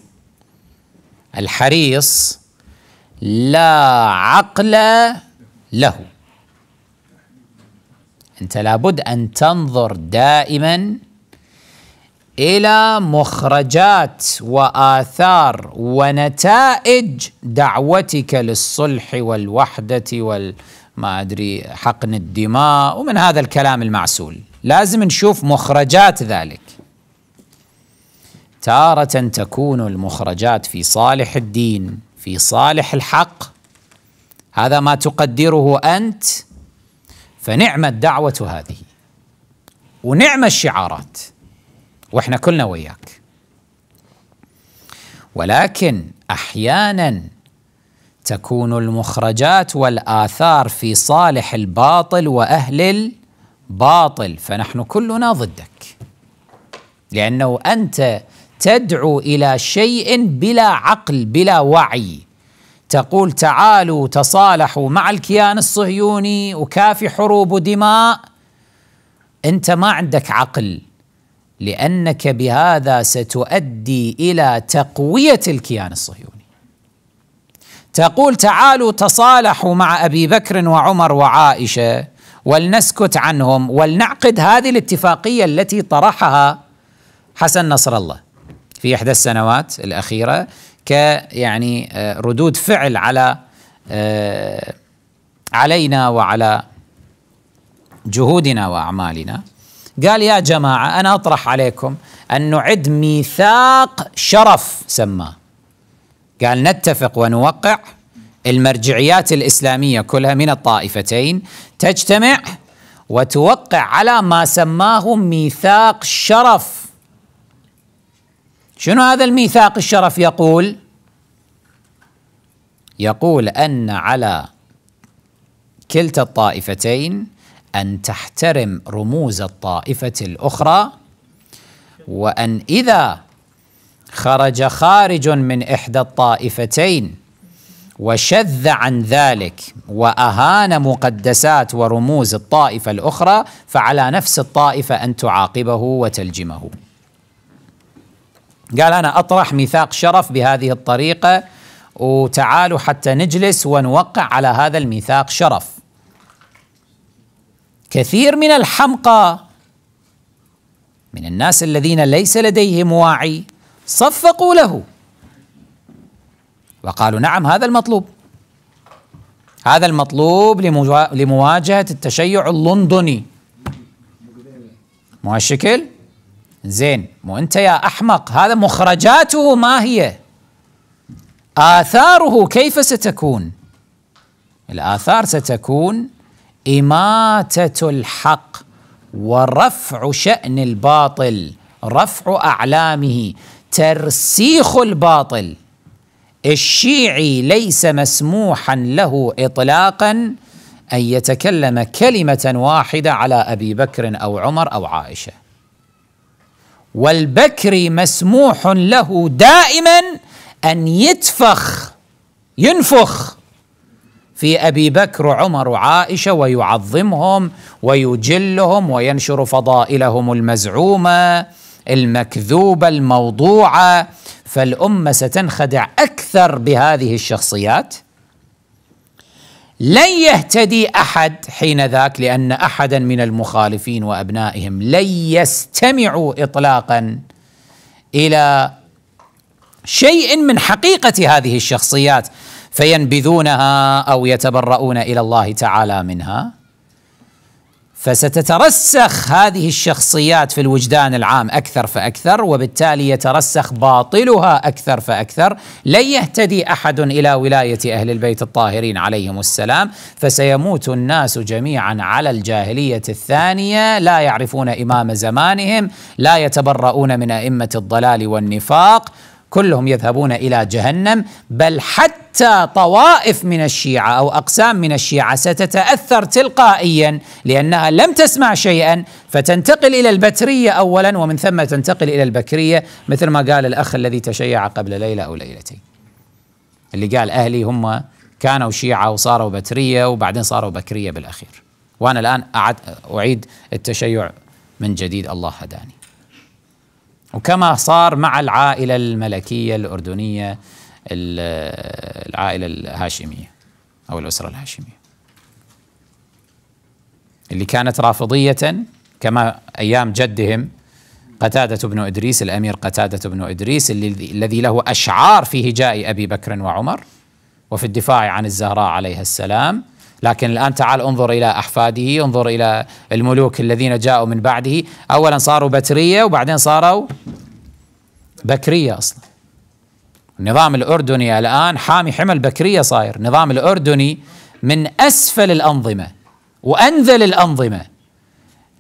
الحريص لا عقل له انت لابد ان تنظر دائما الى مخرجات واثار ونتائج دعوتك للصلح والوحده والما ادري حقن الدماء ومن هذا الكلام المعسول لازم نشوف مخرجات ذلك تاره تكون المخرجات في صالح الدين في صالح الحق هذا ما تقدره انت فنعم الدعوه هذه ونعم الشعارات واحنا كلنا وياك ولكن احيانا تكون المخرجات والاثار في صالح الباطل واهل الباطل فنحن كلنا ضدك لانه انت تدعو الى شيء بلا عقل بلا وعي تقول تعالوا تصالحوا مع الكيان الصهيوني وكافي حروب ودماء انت ما عندك عقل لانك بهذا ستؤدي الى تقويه الكيان الصهيوني تقول تعالوا تصالحوا مع ابي بكر وعمر وعائشه ولنسكت عنهم ولنعقد هذه الاتفاقيه التي طرحها حسن نصر الله في احدى السنوات الاخيره كيعني آه، ردود فعل على آه، علينا وعلى جهودنا واعمالنا قال يا جماعه انا اطرح عليكم ان نعد ميثاق شرف سماه قال نتفق ونوقع المرجعيات الاسلاميه كلها من الطائفتين تجتمع وتوقع على ما سماه ميثاق شرف شنو هذا الميثاق الشرف يقول يقول ان على كلتا الطائفتين ان تحترم رموز الطائفه الاخرى وان اذا خرج خارج من احدى الطائفتين وشذ عن ذلك واهان مقدسات ورموز الطائفه الاخرى فعلى نفس الطائفه ان تعاقبه وتلجمه. قال انا اطرح ميثاق شرف بهذه الطريقه وتعالوا حتى نجلس ونوقع على هذا الميثاق شرف. كثير من الحمقى من الناس الذين ليس لديهم واعي صفقوا له وقالوا نعم هذا المطلوب هذا المطلوب لمواجهة التشيع اللندني مو هالشكل زين مو أنت يا أحمق هذا مخرجاته ما هي آثاره كيف ستكون الآثار ستكون إماتة الحق ورفع شأن الباطل رفع أعلامه ترسيخ الباطل الشيعي ليس مسموحا له إطلاقا أن يتكلم كلمة واحدة على أبي بكر أو عمر أو عائشة والبكري مسموح له دائما أن يتفخ ينفخ في ابي بكر وعمر وعائشه ويعظمهم ويجلهم وينشر فضائلهم المزعومه المكذوبه الموضوعه فالامه ستنخدع اكثر بهذه الشخصيات لن يهتدي احد حين ذاك لان احدا من المخالفين وابنائهم لن يستمعوا اطلاقا الى شيء من حقيقه هذه الشخصيات فينبذونها او يتبرؤون الى الله تعالى منها فستترسخ هذه الشخصيات في الوجدان العام اكثر فاكثر وبالتالي يترسخ باطلها اكثر فاكثر لن يهتدي احد الى ولايه اهل البيت الطاهرين عليهم السلام فسيموت الناس جميعا على الجاهليه الثانيه لا يعرفون امام زمانهم لا يتبرؤون من ائمه الضلال والنفاق كلهم يذهبون الى جهنم بل حتى طوائف من الشيعه او اقسام من الشيعه ستتاثر تلقائيا لانها لم تسمع شيئا فتنتقل الى البتريه اولا ومن ثم تنتقل الى البكريه مثل ما قال الاخ الذي تشيع قبل ليله او ليلتين. اللي قال اهلي هم كانوا شيعه وصاروا بتريه وبعدين صاروا بكريه بالاخير. وانا الان اعد اعيد التشيع من جديد الله هداني. وكما صار مع العائلة الملكية الأردنية العائلة الهاشمية أو الأسرة الهاشمية اللي كانت رافضية كما أيام جدهم قتادة بن إدريس الأمير قتادة بن إدريس الذي له أشعار في هجاء أبي بكر وعمر وفي الدفاع عن الزهراء عليها السلام لكن الآن تعال انظر إلى أحفاده انظر إلى الملوك الذين جاءوا من بعده أولا صاروا بترية وبعدين صاروا بكرية أصلا النظام الأردني الآن حامي حمل بكرية صاير النظام الأردني من أسفل الأنظمة وأنذل الأنظمة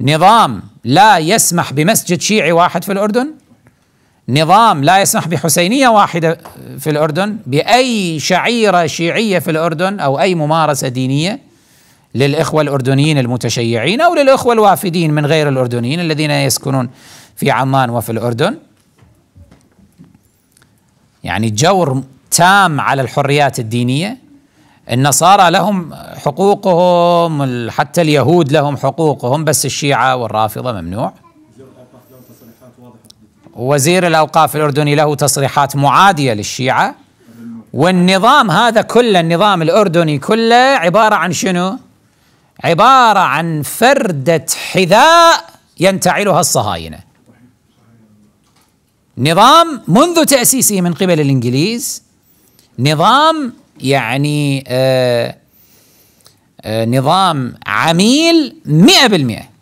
نظام لا يسمح بمسجد شيعي واحد في الأردن نظام لا يسمح بحسينيه واحده في الاردن باي شعيره شيعيه في الاردن او اي ممارسه دينيه للاخوه الاردنيين المتشيعين او للاخوه الوافدين من غير الاردنيين الذين يسكنون في عمان وفي الاردن يعني جور تام على الحريات الدينيه النصارى لهم حقوقهم حتى اليهود لهم حقوقهم بس الشيعه والرافضه ممنوع وزير الأوقاف الأردني له تصريحات معادية للشيعة والنظام هذا كله النظام الأردني كله عبارة عن شنو عبارة عن فردة حذاء ينتعلها الصهاينة نظام منذ تأسيسه من قبل الإنجليز نظام يعني آآ آه، آآ آه، نظام عميل مئة بالمئة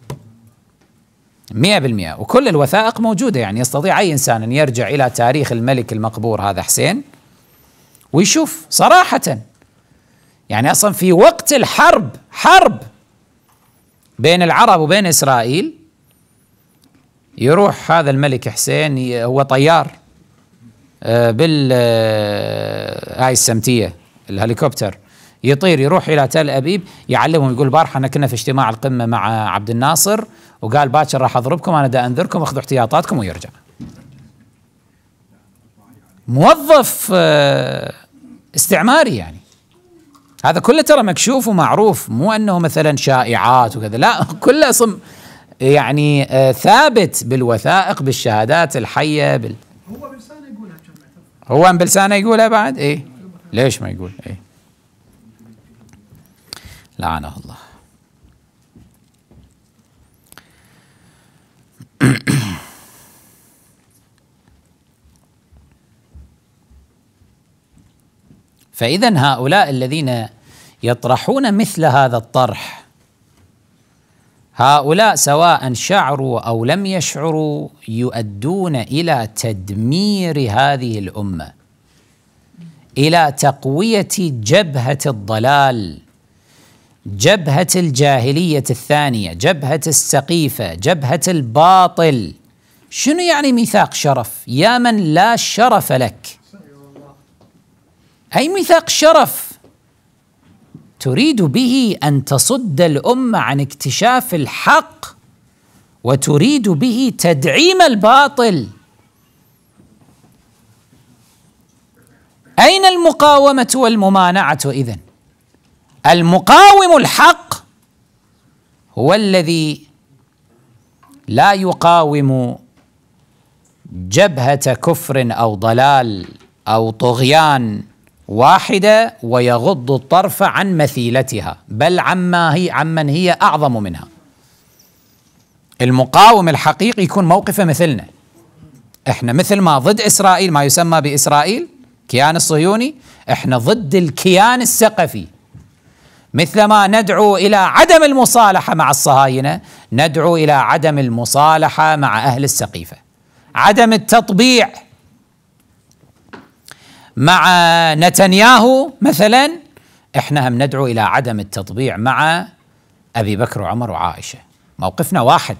مئة بالمئة وكل الوثائق موجودة يعني يستطيع أي إنسان أن يرجع إلى تاريخ الملك المقبور هذا حسين ويشوف صراحة يعني أصلا في وقت الحرب حرب بين العرب وبين إسرائيل يروح هذا الملك حسين هو طيار آه، بال آه، هاي السمتية الهليكوبتر يطير يروح إلى تل أبيب يعلمهم يقول بارحة أنا كنا في اجتماع القمة مع عبد الناصر وقال باكر راح اضربكم انا دا انذركم اخذوا احتياطاتكم ويرجع موظف آه، استعماري يعني هذا كله ترى مكشوف ومعروف مو انه مثلا شائعات وكذا لا كله صم يعني آه، ثابت بالوثائق بالشهادات الحيه بال هو بلسانه يقولها بعد ايه ليش ما يقول ايه لعنه الله فاذا هؤلاء الذين يطرحون مثل هذا الطرح هؤلاء سواء شعروا او لم يشعروا يؤدون الى تدمير هذه الامه الى تقويه جبهه الضلال جبهه الجاهليه الثانيه جبهه السقيفه جبهه الباطل شنو يعني ميثاق شرف يا من لا شرف لك اي ميثاق شرف تريد به ان تصد الامه عن اكتشاف الحق وتريد به تدعيم الباطل اين المقاومه والممانعه اذن المقاوم الحق هو الذي لا يقاوم جبهه كفر او ضلال او طغيان واحده ويغض الطرف عن مثيلتها بل عما هي عمن هي اعظم منها المقاوم الحقيقي يكون موقفه مثلنا احنا مثل ما ضد اسرائيل ما يسمى باسرائيل كيان الصهيوني احنا ضد الكيان السقفي مثلما ندعو الى عدم المصالحه مع الصهاينه ندعو الى عدم المصالحه مع اهل السقيفه عدم التطبيع مع نتنياهو مثلا احنا هم ندعو الى عدم التطبيع مع ابي بكر وعمر وعائشه موقفنا واحد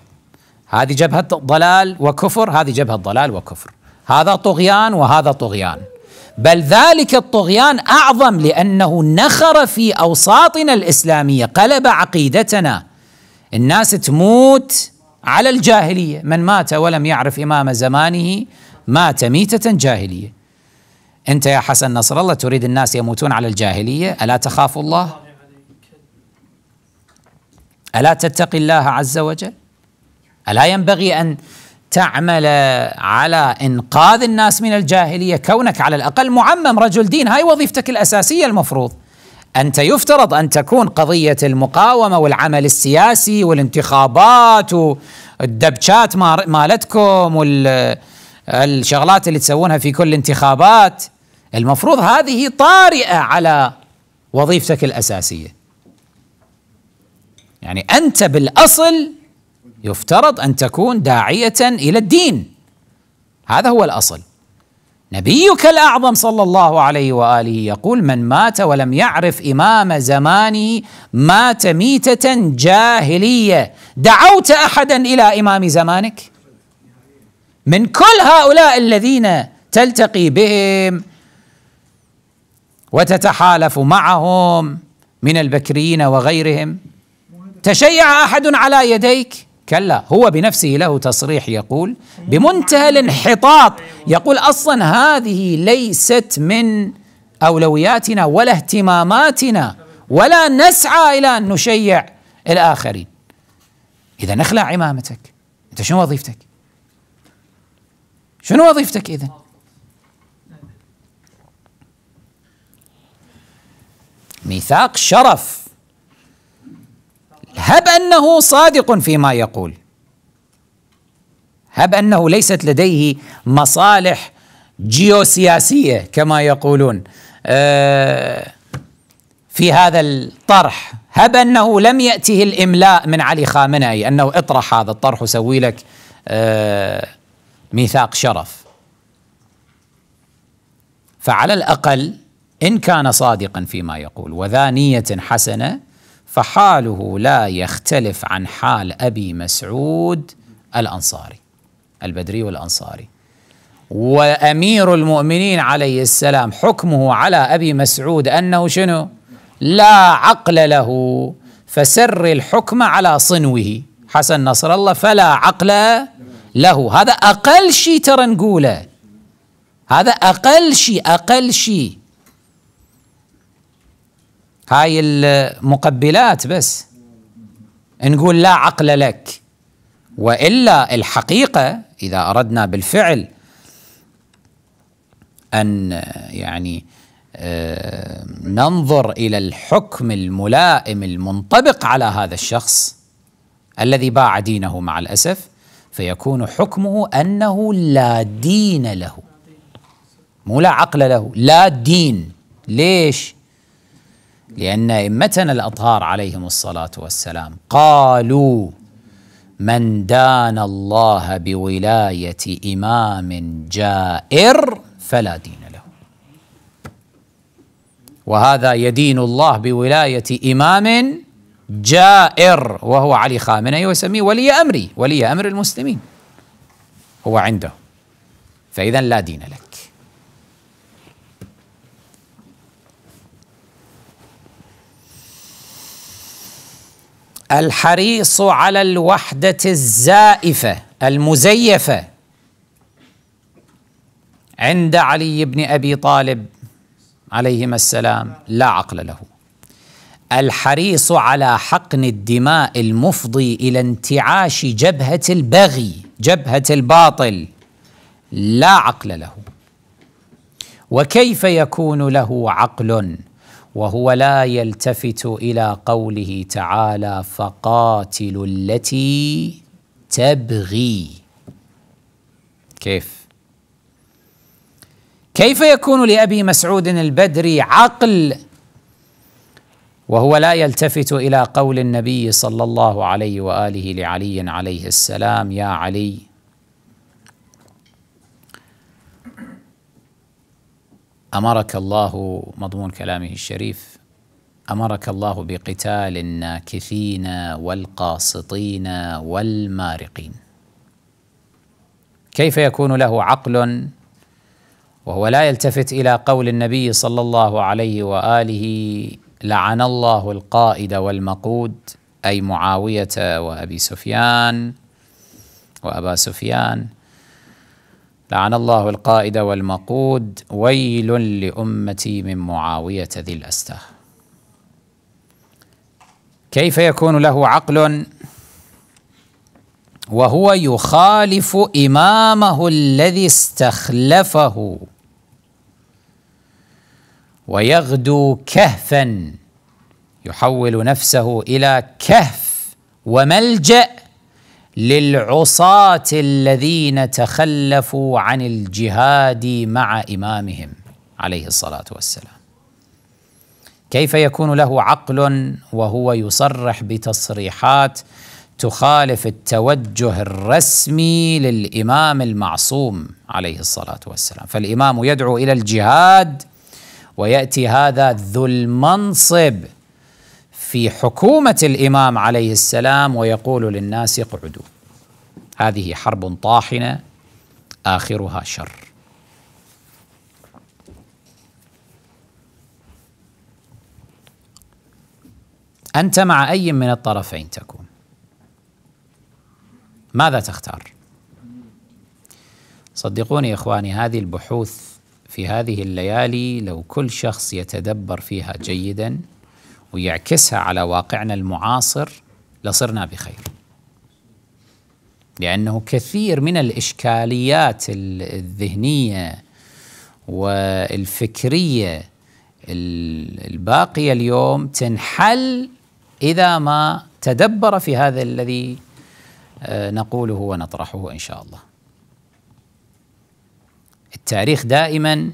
هذه جبهه ضلال وكفر هذه جبهه ضلال وكفر هذا طغيان وهذا طغيان بل ذلك الطغيان اعظم لانه نخر في اوساطنا الاسلاميه قلب عقيدتنا الناس تموت على الجاهليه من مات ولم يعرف امام زمانه مات ميته جاهليه انت يا حسن نصر الله تريد الناس يموتون على الجاهليه الا تخاف الله الا تتقي الله عز وجل الا ينبغي ان تعمل على انقاذ الناس من الجاهليه كونك على الاقل معمم رجل دين هاي وظيفتك الاساسيه المفروض انت يفترض ان تكون قضيه المقاومه والعمل السياسي والانتخابات والدبشات مالتكم والشغلات اللي تسوونها في كل انتخابات المفروض هذه طارئه على وظيفتك الاساسيه يعني انت بالاصل يفترض ان تكون داعيه الى الدين هذا هو الاصل نبيك الاعظم صلى الله عليه واله يقول من مات ولم يعرف امام زمانه مات ميته جاهليه دعوت احدا الى امام زمانك من كل هؤلاء الذين تلتقي بهم وتتحالف معهم من البكريين وغيرهم تشيع احد على يديك كلا هو بنفسه له تصريح يقول بمنتهى الانحطاط يقول اصلا هذه ليست من اولوياتنا ولا اهتماماتنا ولا نسعى الى ان نشيع الاخرين اذا اخلع عمامتك انت شنو وظيفتك شنو وظيفتك اذا ميثاق شرف هب انه صادق فيما يقول هب انه ليست لديه مصالح جيوسياسيه كما يقولون آه، في هذا الطرح هب انه لم ياته الاملاء من علي خامنئي انه اطرح هذا الطرح وسوي لك آه، ميثاق شرف فعلى الاقل ان كان صادقا فيما يقول وذا نيه حسنه فحاله لا يختلف عن حال ابي مسعود الانصاري البدري والانصاري وامير المؤمنين عليه السلام حكمه على ابي مسعود انه شنو؟ لا عقل له فسر الحكم على صنوه حسن نصر الله فلا عقل له هذا اقل شيء ترى نقوله هذا اقل شيء اقل شيء هاي المقبلات بس نقول لا عقل لك والا الحقيقه اذا اردنا بالفعل ان يعني آه، ننظر الى الحكم الملائم المنطبق على هذا الشخص الذي باع دينه مع الاسف فيكون حكمه انه لا دين له مو لا عقل له لا دين ليش لأن أئمتنا الأطهار عليهم الصلاة والسلام قالوا من دان الله بولاية إمام جائر فلا دين له وهذا يدين الله بولاية إمام جائر وهو علي خامنئي ويسميه ولي أمري ولي أمر المسلمين هو عنده فإذا لا دين لك الحريص على الوحده الزائفه المزيفه عند علي بن ابي طالب عليهما السلام لا عقل له الحريص على حقن الدماء المفضي الى انتعاش جبهه البغي جبهه الباطل لا عقل له وكيف يكون له عقل وهو لا يلتفت الى قوله تعالى فقاتل التي تبغي كيف كيف يكون لابي مسعود البدري عقل وهو لا يلتفت الى قول النبي صلى الله عليه واله لعلي عليه السلام يا علي امرك الله مضمون كلامه الشريف امرك الله بقتال الناكثين والقاسطين والمارقين كيف يكون له عقل وهو لا يلتفت الى قول النبي صلى الله عليه واله لعن الله القائد والمقود اي معاويه وابي سفيان وابا سفيان لعن الله القائد والمقود ويل لأمتي من معاوية ذي الأستاه كيف يكون له عقل وهو يخالف إمامه الذي استخلفه ويغدو كهفا يحول نفسه إلى كهف وملجأ للعصاة الذين تخلفوا عن الجهاد مع إمامهم عليه الصلاة والسلام كيف يكون له عقل وهو يصرح بتصريحات تخالف التوجه الرسمي للامام المعصوم عليه الصلاه والسلام، فالامام يدعو الى الجهاد وياتي هذا ذو المنصب في حكومه الامام عليه السلام ويقول للناس اقعدوا هذه حرب طاحنه اخرها شر انت مع اي من الطرفين تكون ماذا تختار صدقوني يا اخواني هذه البحوث في هذه الليالي لو كل شخص يتدبر فيها جيدا ويعكسها على واقعنا المعاصر لصرنا بخير لأنه كثير من الإشكاليات الذهنية والفكرية الباقية اليوم تنحل إذا ما تدبر في هذا الذي آه، نقوله ونطرحه إن شاء الله التاريخ دائما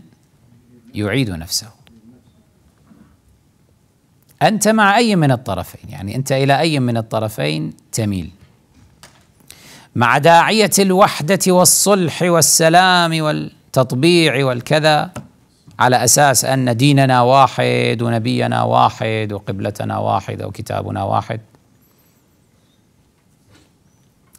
يعيد نفسه انت مع اي من الطرفين يعني انت الى اي من الطرفين تميل مع داعيه الوحده والصلح والسلام والتطبيع والكذا على اساس ان ديننا واحد ونبينا واحد وقبلتنا واحده وكتابنا واحد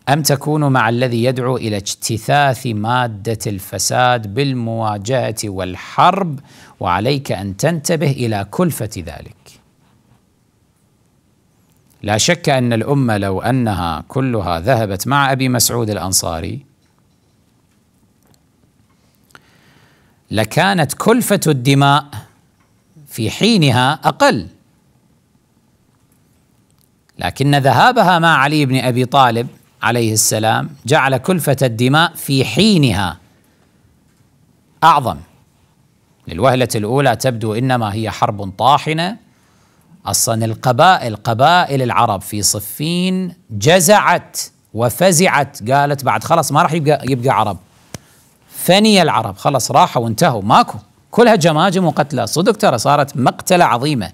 ام تكون مع الذي يدعو الى اجتثاث ماده الفساد بالمواجهه والحرب وعليك ان تنتبه الى كلفه ذلك لا شك ان الامه لو انها كلها ذهبت مع ابي مسعود الانصاري لكانت كلفه الدماء في حينها اقل لكن ذهابها مع علي بن ابي طالب عليه السلام جعل كلفه الدماء في حينها اعظم للوهله الاولى تبدو انما هي حرب طاحنه اصلا القبائل قبائل العرب في صفين جزعت وفزعت قالت بعد خلاص ما راح يبقى يبقى عرب فني العرب خلاص راحوا وانتهوا ماكو كلها جماجم وقتلى صدق ترى صارت مقتله عظيمه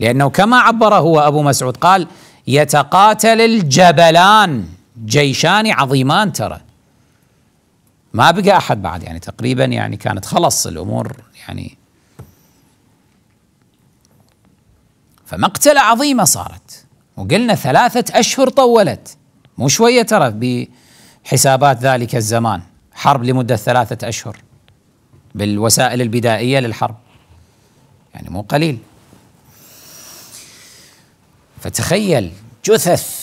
لانه كما عبر هو ابو مسعود قال يتقاتل الجبلان جيشان عظيمان ترى ما بقى احد بعد يعني تقريبا يعني كانت خلص الامور يعني فمقتلة عظيمة صارت وقلنا ثلاثة أشهر طولت مو شوية ترى بحسابات ذلك الزمان حرب لمدة ثلاثة أشهر بالوسائل البدائية للحرب يعني مو قليل فتخيل جثث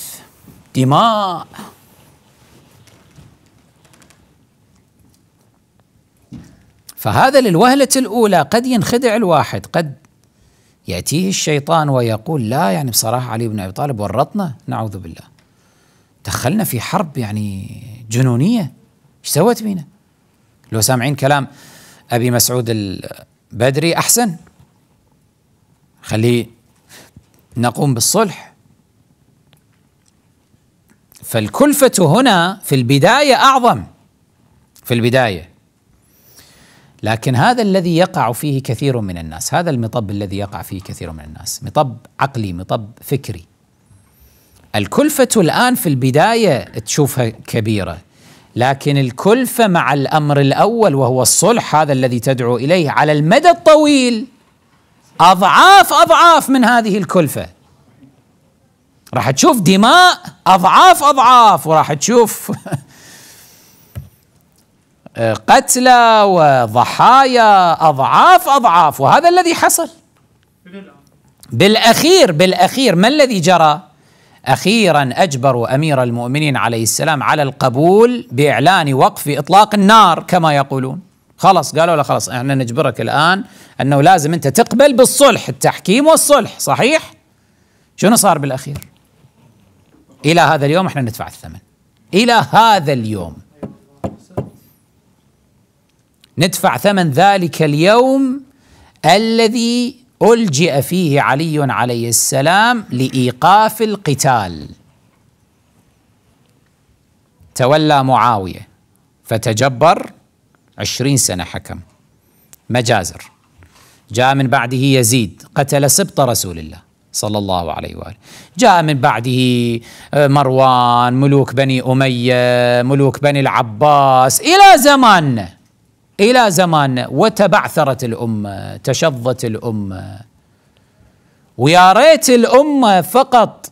دماء فهذا للوهلة الأولى قد ينخدع الواحد قد يأتيه الشيطان ويقول لا يعني بصراحة علي بن أبي طالب ورطنا نعوذ بالله دخلنا في حرب يعني جنونية ايش سوت بينا لو سامعين كلام أبي مسعود البدري أحسن خليه نقوم بالصلح فالكلفة هنا في البداية أعظم في البداية لكن هذا الذي يقع فيه كثير من الناس هذا المطب الذي يقع فيه كثير من الناس مطب عقلي مطب فكري الكلفة الآن في البداية تشوفها كبيرة لكن الكلفة مع الأمر الأول وهو الصلح هذا الذي تدعو إليه على المدى الطويل أضعاف أضعاف من هذه الكلفة راح تشوف دماء أضعاف أضعاف وراح تشوف آه، قتلى وضحايا اضعاف اضعاف وهذا الذي حصل بالاخير بالاخير ما الذي جرى؟ اخيرا اجبروا امير المؤمنين عليه السلام على القبول باعلان وقف اطلاق النار كما يقولون خلاص قالوا له خلاص احنا نجبرك الان انه لازم انت تقبل بالصلح التحكيم والصلح صحيح؟ شنو صار بالاخير؟ الى هذا اليوم احنا ندفع الثمن الى هذا اليوم ندفع ثمن ذلك اليوم الذي ألجئ فيه علي عليه السلام لإيقاف القتال تولى معاوية فتجبر عشرين سنة حكم مجازر جاء من بعده يزيد قتل سبط رسول الله صلى الله عليه واله. جاء من بعده آه، مروان، ملوك بني اميه، ملوك بني العباس الى زماننا. الى زماننا وتبعثرت الامه تشظت الامه ويا ريت الامه فقط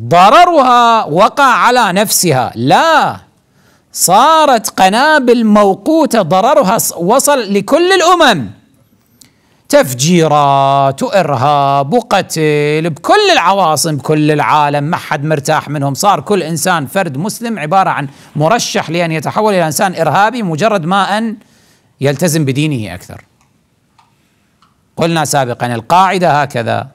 ضررها وقع على نفسها لا صارت قنابل موقوته ضررها وصل لكل الامم تفجيرات وارهاب وقتل بكل العواصم بكل العالم ما حد مرتاح منهم صار كل انسان فرد مسلم عباره عن مرشح لان يتحول الى انسان ارهابي مجرد ما ان يلتزم بدينه اكثر قلنا سابقا القاعده هكذا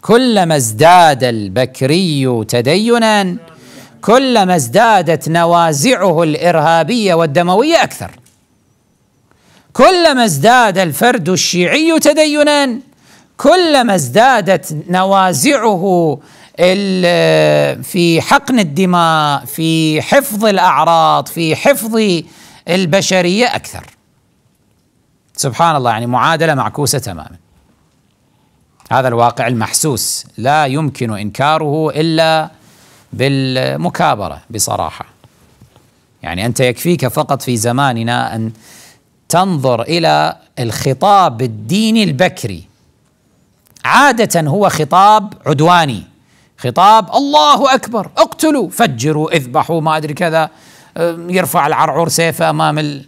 كلما ازداد البكري تدينا كلما ازدادت نوازعه الارهابيه والدمويه اكثر كلما ازداد الفرد الشيعي تدينا كلما ازدادت نوازعه في حقن الدماء في حفظ الاعراض في حفظ البشريه اكثر سبحان الله يعني معادله معكوسه تماما هذا الواقع المحسوس لا يمكن انكاره الا بالمكابره بصراحه يعني انت يكفيك فقط في زماننا ان تنظر الى الخطاب الديني البكري عاده هو خطاب عدواني خطاب الله اكبر اقتلوا فجروا اذبحوا ما ادري كذا يرفع العرعور سيفه امام الـ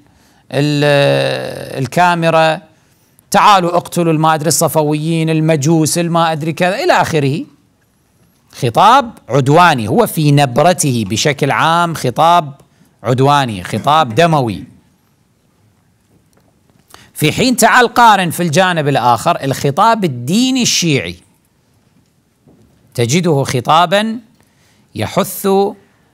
الـ الكاميرا تعالوا اقتلوا ما ادري الصفويين المجوس ما ادري كذا الى اخره خطاب عدواني هو في نبرته بشكل عام خطاب عدواني خطاب دموي في حين تعال قارن في الجانب الآخر الخطاب الديني الشيعي تجده خطابا يحث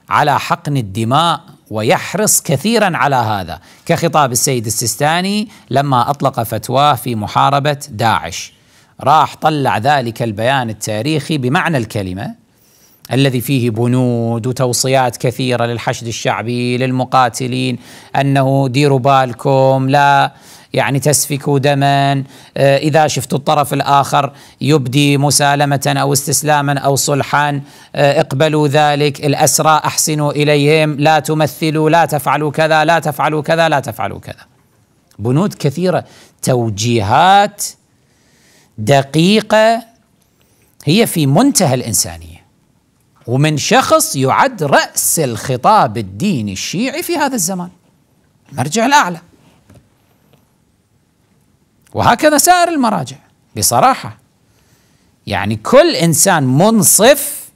على حقن الدماء ويحرص كثيرا على هذا كخطاب السيد السيستاني لما أطلق فتواه في محاربة داعش راح طلع ذلك البيان التاريخي بمعنى الكلمة الذي فيه بنود وتوصيات كثيرة للحشد الشعبي للمقاتلين أنه ديروا بالكم لا يعني تسفك دما آه، اذا شفت الطرف الاخر يبدي مسالمه او استسلاما او صلحا آه، اقبلوا ذلك الاسرى احسنوا اليهم لا تمثلوا لا تفعلوا كذا لا تفعلوا كذا لا تفعلوا كذا بنود كثيره توجيهات دقيقه هي في منتهى الانسانيه ومن شخص يعد راس الخطاب الديني الشيعي في هذا الزمان المرجع الاعلى وهكذا سائر المراجع بصراحه يعني كل انسان منصف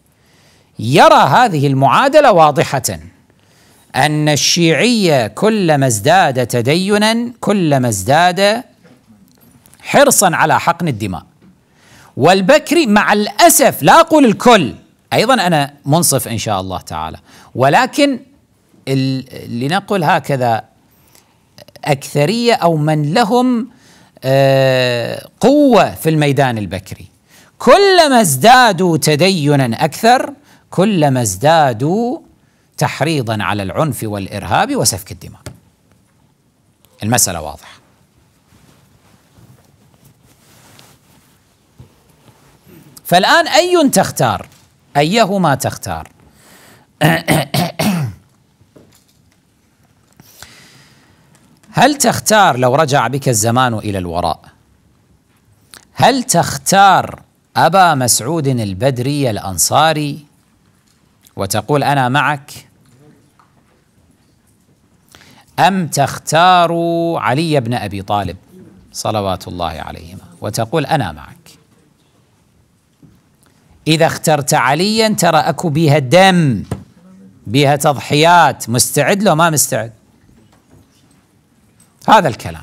يرى هذه المعادله واضحه ان الشيعيه كلما ازداد تدينا كلما ازداد حرصا على حقن الدماء والبكري مع الاسف لا اقول الكل ايضا انا منصف ان شاء الله تعالى ولكن لنقل هكذا اكثريه او من لهم آه، قوه في الميدان البكري كلما ازدادوا تدينا اكثر كلما ازدادوا تحريضا على العنف والارهاب وسفك الدماء المساله واضحه فالان اي تختار ايهما تختار آه، هل تختار لو رجع بك الزمان الى الوراء هل تختار ابا مسعود البدري الانصاري وتقول انا معك ام تختار علي بن ابي طالب صلوات الله عليهما وتقول انا معك اذا اخترت عليا ترى اكو بها دم بها تضحيات مستعد لو ما مستعد هذا الكلام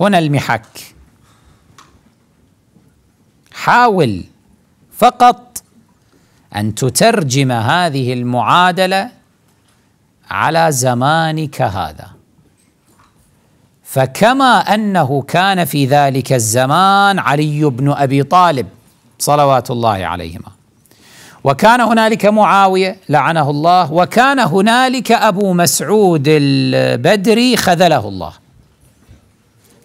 هنا المحك حاول فقط ان تترجم هذه المعادله على زمانك هذا فكما انه كان في ذلك الزمان علي بن ابي طالب صلوات الله عليهما وكان هنالك معاويه لعنه الله وكان هنالك ابو مسعود البدري خذله الله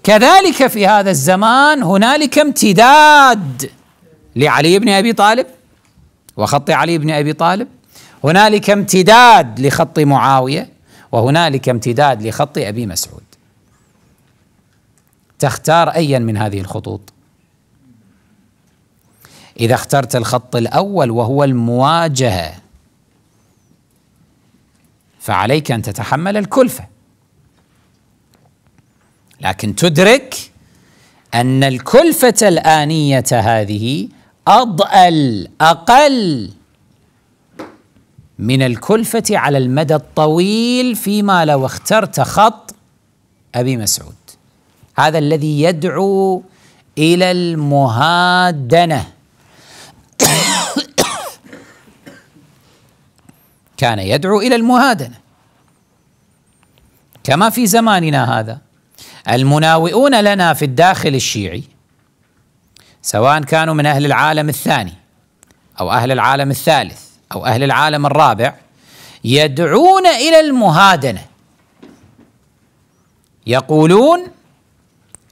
كذلك في هذا الزمان هنالك امتداد لعلي بن ابي طالب وخط علي بن ابي طالب هنالك امتداد لخط معاويه وهنالك امتداد لخط ابي مسعود تختار ايا من هذه الخطوط اذا اخترت الخط الاول وهو المواجهه فعليك ان تتحمل الكلفه لكن تدرك ان الكلفه الانيه هذه اضأل اقل من الكلفه على المدى الطويل فيما لو اخترت خط ابي مسعود هذا الذي يدعو الى المهادنه كان يدعو الى المهادنه كما في زماننا هذا المناوئون لنا في الداخل الشيعي سواء كانوا من اهل العالم الثاني او اهل العالم الثالث او اهل العالم الرابع يدعون الى المهادنه يقولون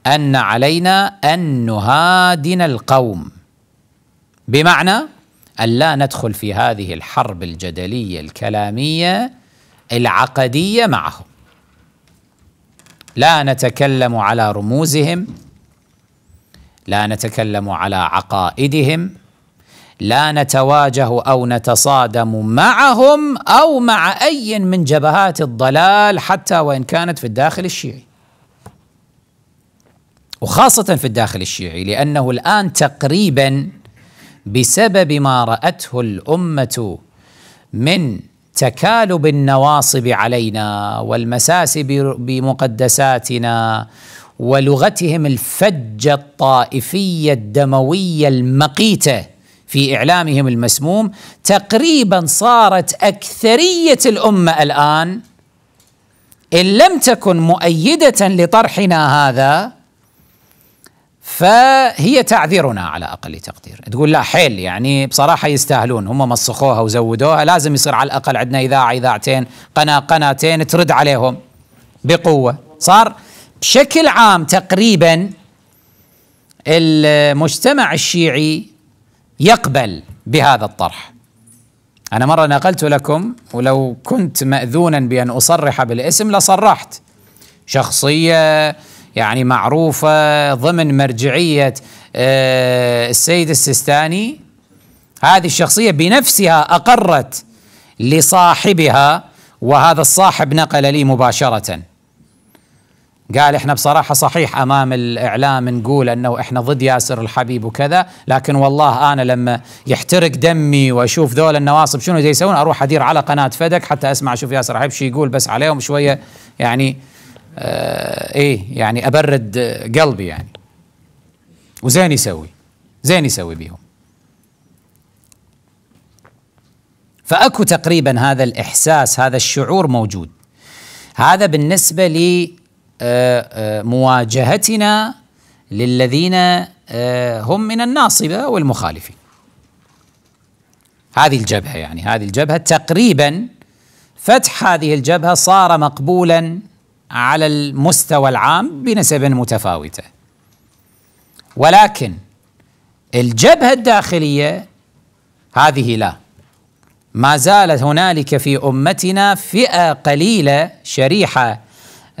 ان علينا ان نهادن القوم بمعنى ألا ندخل في هذه الحرب الجدلية الكلامية العقدية معهم لا نتكلم على رموزهم لا نتكلم على عقائدهم لا نتواجه او نتصادم معهم او مع اي من جبهات الضلال حتى وان كانت في الداخل الشيعي. وخاصه في الداخل الشيعي لانه الان تقريبا بسبب ما راته الامه من تكالب النواصب علينا والمساس بمقدساتنا ولغتهم الفجه الطائفيه الدمويه المقيته في اعلامهم المسموم تقريبا صارت اكثريه الامه الان ان لم تكن مؤيده لطرحنا هذا فهي تعذرنا على اقل تقدير تقول لا حيل يعني بصراحه يستاهلون هم مسخوها وزودوها لازم يصير على الاقل عندنا اذاعه اذاعتين قناه قناتين ترد عليهم بقوه صار بشكل عام تقريبا المجتمع الشيعي يقبل بهذا الطرح انا مره نقلت لكم ولو كنت ماذونا بان اصرح بالاسم لصرحت شخصيه يعني معروفة ضمن مرجعية آه، السيد السيستاني هذه الشخصية بنفسها أقرت لصاحبها وهذا الصاحب نقل لي مباشرة قال احنا بصراحة صحيح امام الاعلام نقول انه احنا ضد ياسر الحبيب وكذا، لكن والله انا لما يحترق دمي واشوف ذول النواصب شنو يسوون اروح ادير على قناة فدك حتى اسمع اشوف ياسر الحبيب شو يقول بس عليهم شوية يعني آه، ايه يعني ابرد قلبي يعني وزين يسوي زين يسوي بيهم فاكو تقريبا هذا الاحساس هذا الشعور موجود هذا بالنسبه لمواجهتنا آه، آه، للذين هم من الناصبه والمخالفين هذه الجبهه يعني هذه الجبهه تقريبا فتح هذه الجبهه صار مقبولا على المستوى العام بنسب متفاوته ولكن الجبهه الداخليه هذه لا ما زالت هنالك في امتنا فئه قليله شريحه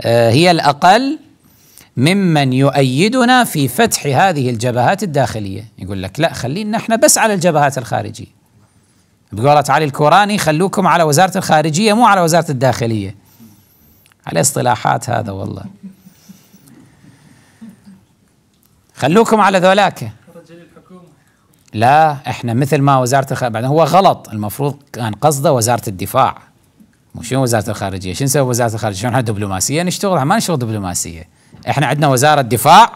آه، هي الاقل ممن يؤيدنا في فتح هذه الجبهات الداخليه يقول لك لا خلينا احنا بس على الجبهات الخارجيه بقولة علي الكوراني خلوكم على وزاره الخارجيه مو على وزاره الداخليه على اصطلاحات هذا والله خلوكم على ذولاك لا احنا مثل ما وزاره الخارجيه بعدين هو غلط المفروض كان قصده وزاره الدفاع مو شنو وزاره الخارجيه شنو نسوي وزاره الخارجيه شلون احنا دبلوماسيه نشتغل ما نشتغل دبلوماسيه احنا عندنا وزاره دفاع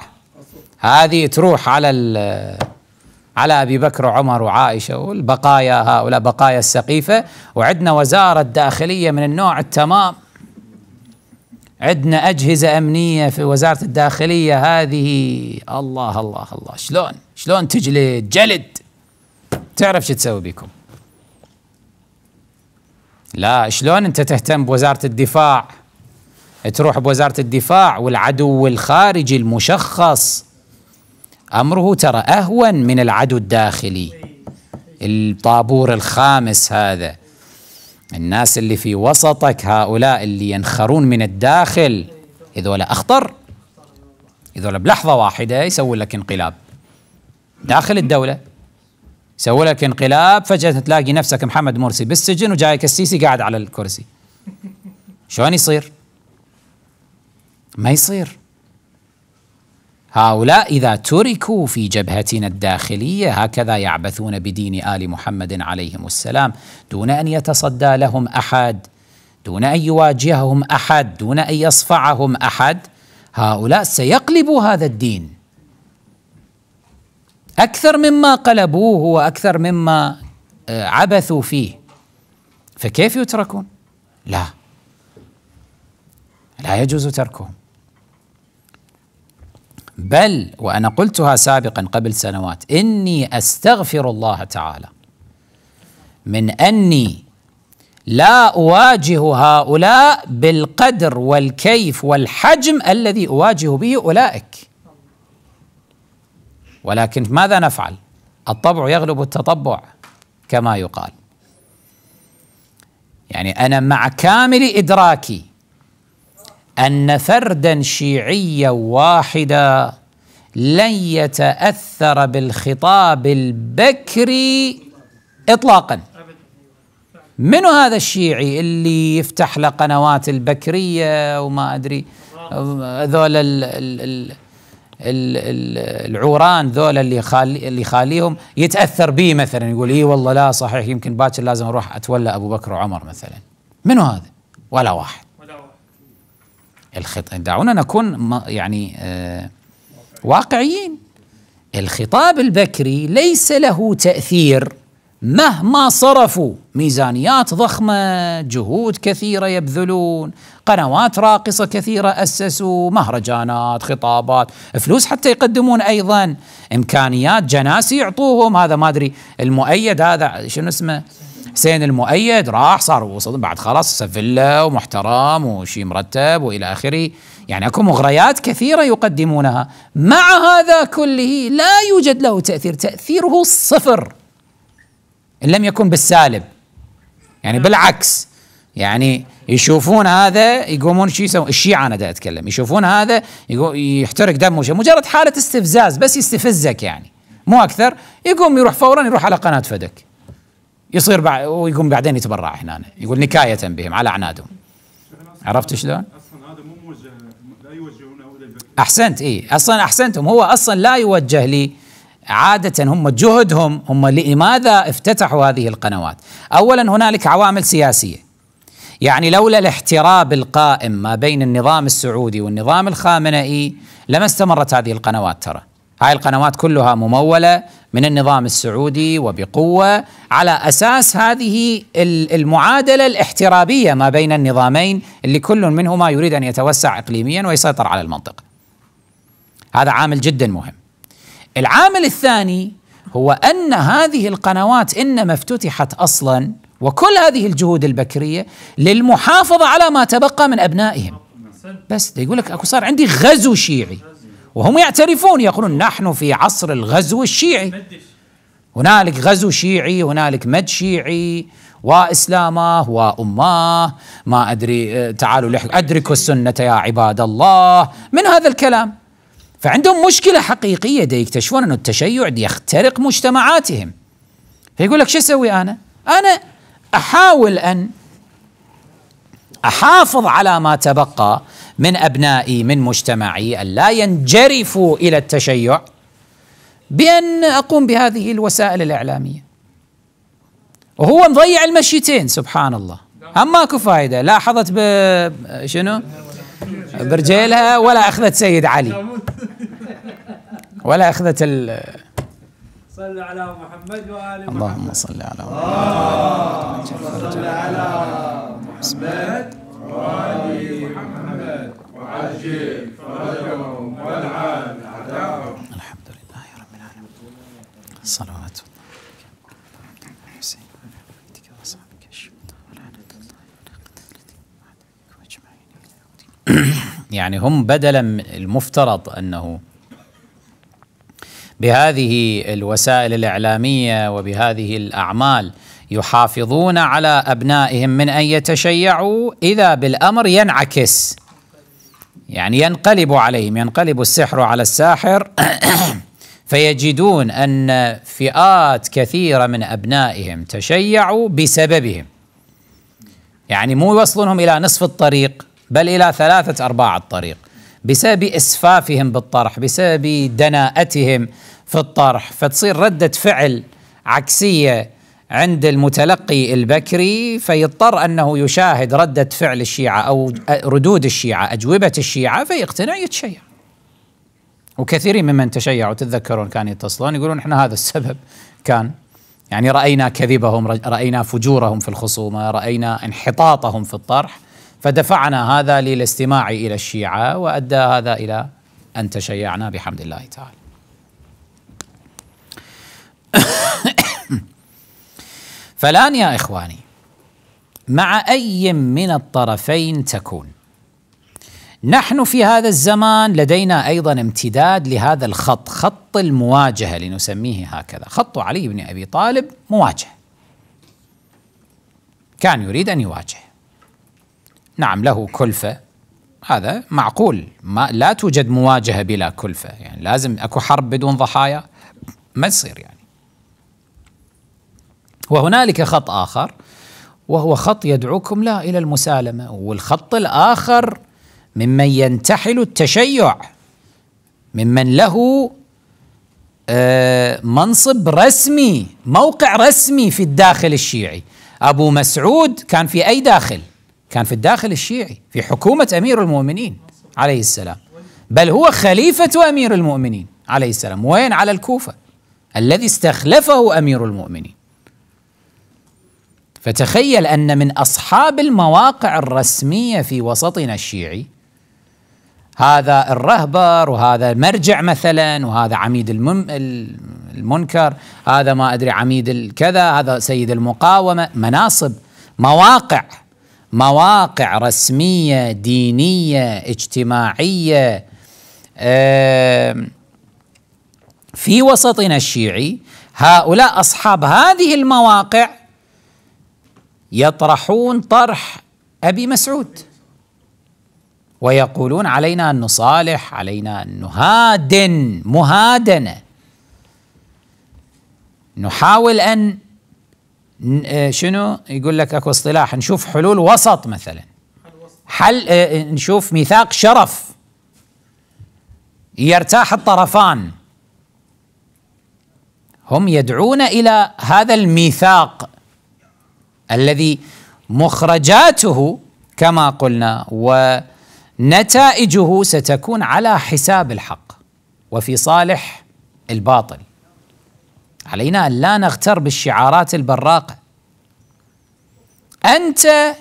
هذه تروح على على ابي بكر وعمر وعائشه والبقايا هؤلاء بقايا السقيفه وعندنا وزاره داخليه من النوع التمام عندنا أجهزة أمنية في وزارة الداخلية هذه الله الله الله شلون شلون تجلد جلد تعرف شو تسوي بكم لا شلون أنت تهتم بوزارة الدفاع تروح بوزارة الدفاع والعدو الخارجي المشخص أمره ترى أهون من العدو الداخلي الطابور الخامس هذا الناس اللي في وسطك هؤلاء اللي ينخرون من الداخل هذول أخطر هذول بلحظة واحدة يسوي لك انقلاب داخل الدولة يسوي لك انقلاب فجأة تلاقي نفسك محمد مرسي بالسجن وجايك السيسي قاعد على الكرسي شلون يصير؟ ما يصير هؤلاء إذا تركوا في جبهتنا الداخلية هكذا يعبثون بدين آل محمد عليهم السلام دون أن يتصدى لهم أحد دون أن يواجههم أحد دون أن يصفعهم أحد هؤلاء سيقلبوا هذا الدين أكثر مما قلبوه وأكثر مما آه، عبثوا فيه فكيف يتركون؟ لا لا يجوز تركهم بل وانا قلتها سابقا قبل سنوات اني استغفر الله تعالى من اني لا اواجه هؤلاء بالقدر والكيف والحجم الذي اواجه به اولئك ولكن ماذا نفعل الطبع يغلب التطبع كما يقال يعني انا مع كامل ادراكي ان فردا شيعيا واحدا لن يتاثر بالخطاب البكري اطلاقا من هذا الشيعي اللي يفتح له قنوات البكريه وما ادري ذول العوران ذول اللي خالي اللي خاليهم يتاثر به مثلا يقول اي والله لا صحيح يمكن باكر لازم اروح اتولى ابو بكر وعمر مثلا منو هذا؟ ولا واحد الخطاب دعونا نكون يعني آه، واقعيين الخطاب البكري ليس له تأثير مهما صرفوا ميزانيات ضخمة جهود كثيرة يبذلون قنوات راقصة كثيرة أسسوا مهرجانات خطابات فلوس حتى يقدمون أيضا إمكانيات جناسي يعطوهم هذا ما أدري المؤيد هذا شنو اسمه حسين المؤيد راح صار وصل بعد خلاص سفلة ومحترم وشي مرتب والى اخره يعني اكو مغريات كثيره يقدمونها مع هذا كله لا يوجد له تاثير تاثيره صفر ان لم يكن بالسالب يعني بالعكس يعني يشوفون هذا يقومون شو يسوون الشيعة أنا دا أتكلم يشوفون هذا يحترق دمه مجرد حالة استفزاز بس يستفزك يعني مو أكثر يقوم يروح فورا يروح على قناة فدك يصير بعد ويقوم بعدين يتبرع هنا يقول نكاية بهم على عنادهم عرفت شلون؟ اصلا هذا مو موجه لا يوجهونه الى احسنت اي اصلا احسنتم هو اصلا لا يوجه لي عادة هم جهدهم هم لماذا افتتحوا هذه القنوات؟ اولا هنالك عوامل سياسية يعني لولا الاحتراب القائم ما بين النظام السعودي والنظام الخامنئي لما استمرت هذه القنوات ترى هاي القنوات كلها ممولة من النظام السعودي وبقوة على أساس هذه المعادلة الاحترابية ما بين النظامين اللي كل منهما يريد أن يتوسع إقليميا ويسيطر على المنطقة هذا عامل جدا مهم العامل الثاني هو أن هذه القنوات إنما افتتحت أصلا وكل هذه الجهود البكرية للمحافظة على ما تبقى من أبنائهم بس يقول لك أكو صار عندي غزو شيعي وهم يعترفون يقولون نحن في عصر الغزو الشيعي هنالك غزو شيعي هنالك مد شيعي واسلامه واماه ما ادري تعالوا ادركوا السنه يا عباد الله من هذا الكلام فعندهم مشكله حقيقيه دي يكتشفون ان التشيع دي يخترق مجتمعاتهم فيقول لك شو اسوي انا؟ انا احاول ان احافظ على ما تبقى من ابنائي من مجتمعي ان لا ينجرفوا الى التشيع بان اقوم بهذه الوسائل الاعلاميه وهو مضيع المشيتين سبحان الله هم ماكو فايده لا حظت ب شنو برجيلها ولا اخذت سيد علي ولا اخذت ال صل على محمد وآل محمد اللهم صل على محمد صل على محمد وآل محمد وعجل فرجهم والعن أعداءهم الحمد لله رب العالمين الصلوات يعني هم بدلا المفترض انه بهذه الوسائل الاعلاميه وبهذه الاعمال يحافظون على ابنائهم من ان يتشيعوا اذا بالامر ينعكس يعني ينقلب عليهم ينقلب السحر على الساحر فيجدون ان فئات كثيره من ابنائهم تشيعوا بسببهم يعني مو يوصلونهم الى نصف الطريق بل الى ثلاثه ارباع الطريق بسبب اسفافهم بالطرح بسبب دناءتهم في الطرح فتصير رده فعل عكسيه عند المتلقي البكري فيضطر انه يشاهد رده فعل الشيعه او ردود الشيعه اجوبه الشيعه فيقتنع يتشيع. وكثيرين ممن تشيعوا تتذكرون كانوا يتصلون يقولون احنا هذا السبب كان يعني راينا كذبهم راينا فجورهم في الخصومه راينا انحطاطهم في الطرح فدفعنا هذا للاستماع الى الشيعه وادى هذا الى ان تشيعنا بحمد الله تعالى. فالان يا اخواني مع اي من الطرفين تكون نحن في هذا الزمان لدينا ايضا امتداد لهذا الخط خط المواجهه لنسميه هكذا خط علي بن ابي طالب مواجهه كان يريد ان يواجه نعم له كلفة هذا معقول ما لا توجد مواجهة بلا كلفة يعني لازم أكو حرب بدون ضحايا ما تصير يعني وهنالك خط آخر وهو خط يدعوكم لا إلى المسالمة والخط الآخر ممن ينتحل التشيع ممن له آه، منصب رسمي موقع رسمي في الداخل الشيعي أبو مسعود كان في أي داخل كان في الداخل الشيعي في حكومة أمير المؤمنين عليه السلام بل هو خليفة أمير المؤمنين عليه السلام وين على الكوفة الذي استخلفه أمير المؤمنين فتخيل أن من أصحاب المواقع الرسمية في وسطنا الشيعي هذا الرهبر وهذا المرجع مثلا وهذا عميد المم المنكر هذا ما أدري عميد الكذا هذا سيد المقاومة مناصب مواقع مواقع رسميه دينيه اجتماعيه في وسطنا الشيعي هؤلاء اصحاب هذه المواقع يطرحون طرح ابي مسعود ويقولون علينا ان نصالح علينا ان نهادن مهادنه نحاول ان آه، شنو يقول لك اكو اصطلاح نشوف حلول وسط مثلا حل آه، آه، نشوف ميثاق شرف يرتاح الطرفان هم يدعون الى هذا الميثاق الذي مخرجاته كما قلنا ونتائجه ستكون على حساب الحق وفي صالح الباطل علينا أن لا نغتر بالشعارات البراقة أنت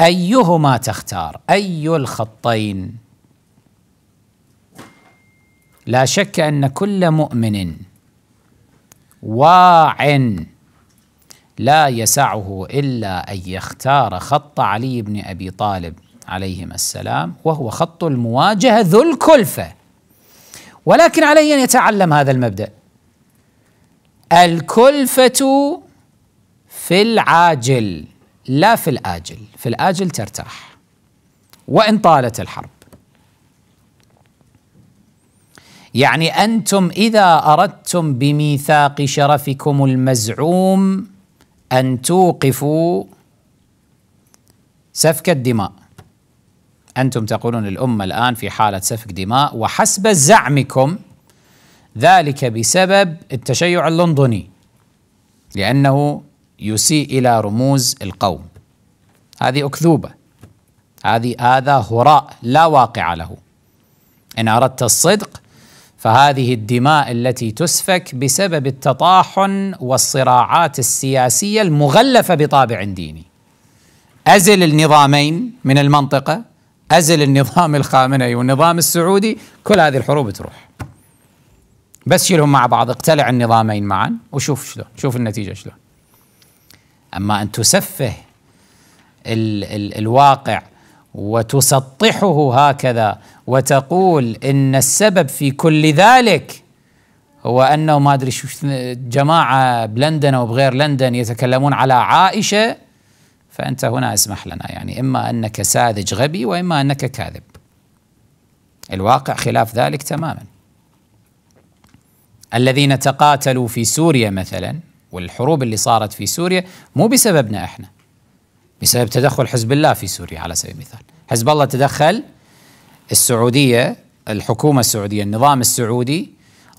أيهما تختار أي الخطين لا شك أن كل مؤمن واع لا يسعه إلا أن يختار خط علي بن أبي طالب عليهما السلام وهو خط المواجهة ذو الكلفة ولكن عليه أن يتعلم هذا المبدأ الكلفة في العاجل لا في الآجل في الآجل ترتاح وإن طالت الحرب يعني أنتم إذا أردتم بميثاق شرفكم المزعوم أن توقفوا سفك الدماء أنتم تقولون الأمة الآن في حالة سفك دماء وحسب زعمكم ذلك بسبب التشيع اللندني لأنه يسيء إلى رموز القوم هذه أكذوبة هذه هذا هراء لا واقع له إن أردت الصدق فهذه الدماء التي تسفك بسبب التطاحن والصراعات السياسية المغلفة بطابع ديني أزل النظامين من المنطقة أزل النظام الخامنئي والنظام السعودي كل هذه الحروب تروح بس شيلهم مع بعض اقتلع النظامين معا وشوف شلون شوف النتيجه شلون اما ان تسفه ال ال الواقع وتسطحه هكذا وتقول ان السبب في كل ذلك هو انه ما ادري شو جماعه بلندن او بغير لندن يتكلمون على عائشه فانت هنا اسمح لنا يعني اما انك ساذج غبي واما انك كاذب الواقع خلاف ذلك تماما الذين تقاتلوا في سوريا مثلا والحروب اللي صارت في سوريا مو بسببنا احنا بسبب تدخل حزب الله في سوريا على سبيل المثال حزب الله تدخل السعوديه الحكومه السعوديه النظام السعودي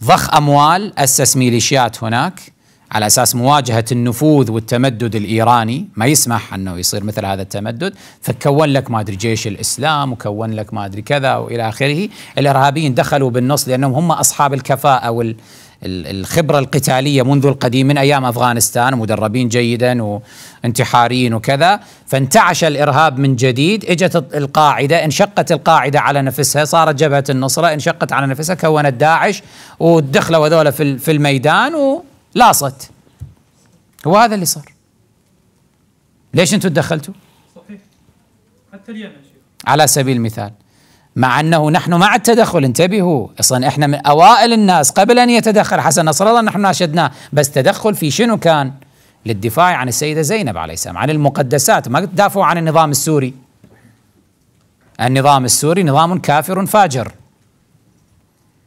ضخ اموال اسس ميليشيات هناك على اساس مواجهه النفوذ والتمدد الايراني ما يسمح انه يصير مثل هذا التمدد فكون لك ما ادري جيش الاسلام وكون لك ما ادري كذا والى اخره الارهابيين دخلوا بالنص لانهم هم اصحاب الكفاءه وال الخبرة القتالية منذ القديم من أيام أفغانستان مدربين جيدا وانتحاريين وكذا فانتعش الإرهاب من جديد إجت القاعدة انشقت القاعدة على نفسها صارت جبهة النصرة انشقت على نفسها كونت داعش ودخلوا هذول في الميدان ولاصت هو هذا اللي صار ليش انتم تدخلتوا؟ صحيح حتى اليمن على سبيل المثال مع أنه نحن مع التدخل انتبهوا أصلا إحنا من أوائل الناس قبل أن يتدخل حسن نصر الله نحن ناشدناه بس تدخل في شنو كان للدفاع عن السيدة زينب عليه السلام عن المقدسات ما دافعوا عن النظام السوري النظام السوري نظام كافر فاجر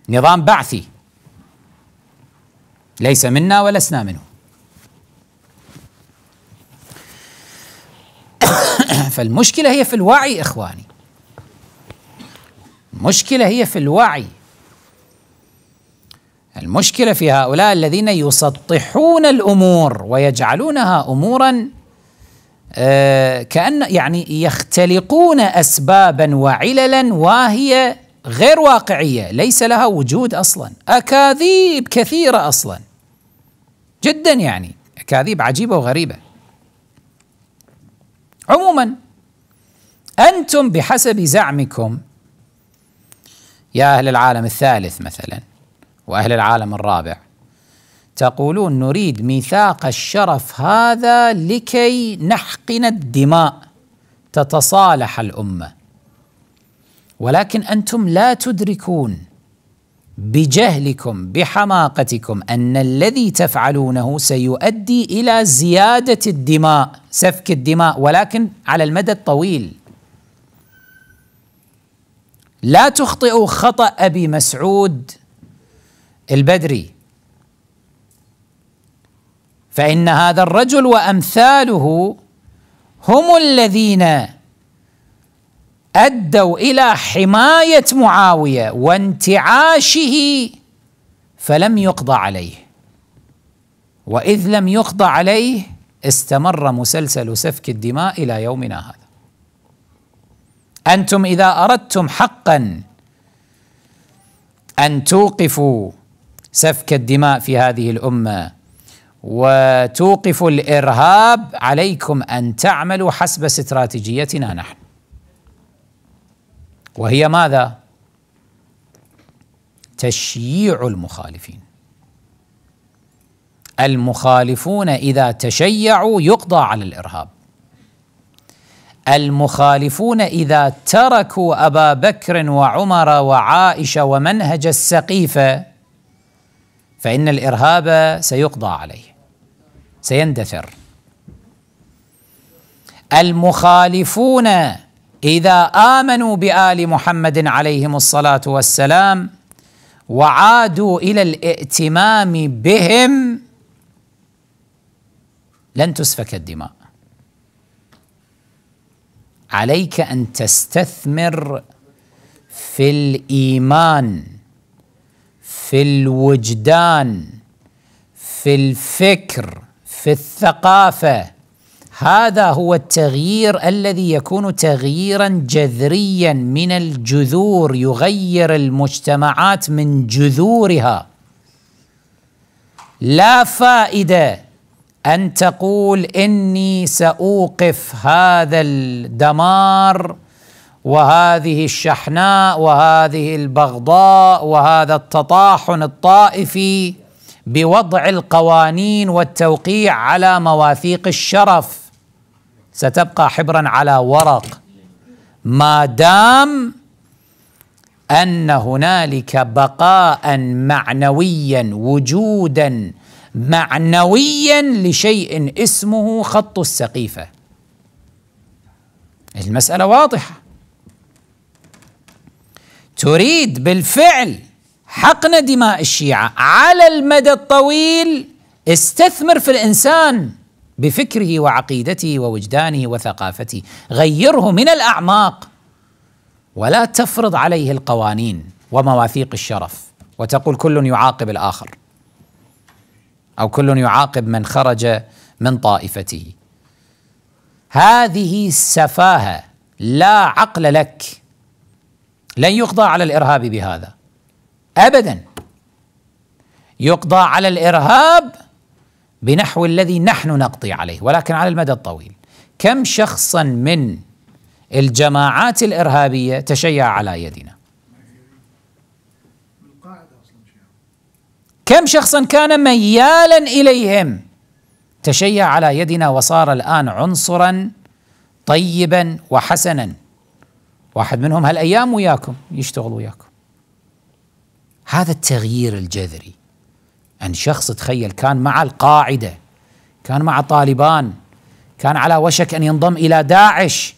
نظام بعثي ليس منا ولسنا منه فالمشكلة هي في الوعي إخواني المشكلة هي في الوعي المشكلة في هؤلاء الذين يسطحون الأمور ويجعلونها أمورا آه، كأن يعني يختلقون أسبابا وعللا وهي غير واقعية ليس لها وجود أصلا أكاذيب كثيرة أصلا جدا يعني أكاذيب عجيبة وغريبة عموما أنتم بحسب زعمكم يا أهل العالم الثالث مثلا وأهل العالم الرابع تقولون نريد ميثاق الشرف هذا لكي نحقن الدماء تتصالح الامه ولكن انتم لا تدركون بجهلكم بحماقتكم ان الذي تفعلونه سيؤدي الى زياده الدماء سفك الدماء ولكن على المدى الطويل لا تخطئوا خطأ أبي مسعود البدري فإن هذا الرجل وأمثاله هم الذين أدوا إلى حماية معاوية وانتعاشه فلم يقضى عليه وإذ لم يقضى عليه استمر مسلسل سفك الدماء إلى يومنا هذا انتم اذا اردتم حقا ان توقفوا سفك الدماء في هذه الامه وتوقفوا الارهاب عليكم ان تعملوا حسب استراتيجيتنا نحن وهي ماذا تشييع المخالفين المخالفون اذا تشيعوا يقضى على الارهاب المخالفون اذا تركوا ابا بكر وعمر وعائشه ومنهج السقيفه فان الارهاب سيقضى عليه سيندثر المخالفون اذا امنوا بال محمد عليهم الصلاه والسلام وعادوا الى الائتمام بهم لن تسفك الدماء عليك ان تستثمر في الايمان في الوجدان في الفكر في الثقافه هذا هو التغيير الذي يكون تغييرا جذريا من الجذور يغير المجتمعات من جذورها لا فائده ان تقول اني ساوقف هذا الدمار وهذه الشحناء وهذه البغضاء وهذا التطاحن الطائفي بوضع القوانين والتوقيع على مواثيق الشرف ستبقى حبرا على ورق ما دام ان هنالك بقاء معنويا وجودا معنويا لشيء اسمه خط السقيفة المسألة واضحة تريد بالفعل حقن دماء الشيعة على المدى الطويل استثمر في الإنسان بفكره وعقيدته ووجدانه وثقافته غيره من الأعماق ولا تفرض عليه القوانين ومواثيق الشرف وتقول كل يعاقب الآخر او كل يعاقب من خرج من طائفته هذه سفاهه لا عقل لك لن يقضى على الارهاب بهذا ابدا يقضى على الارهاب بنحو الذي نحن نقضي عليه ولكن على المدى الطويل كم شخصا من الجماعات الارهابيه تشيع على يدنا كم شخصا كان ميالا اليهم تشيع على يدنا وصار الان عنصرا طيبا وحسنا واحد منهم هالايام وياكم يشتغل وياكم هذا التغيير الجذري ان شخص تخيل كان مع القاعده كان مع طالبان كان على وشك ان ينضم الى داعش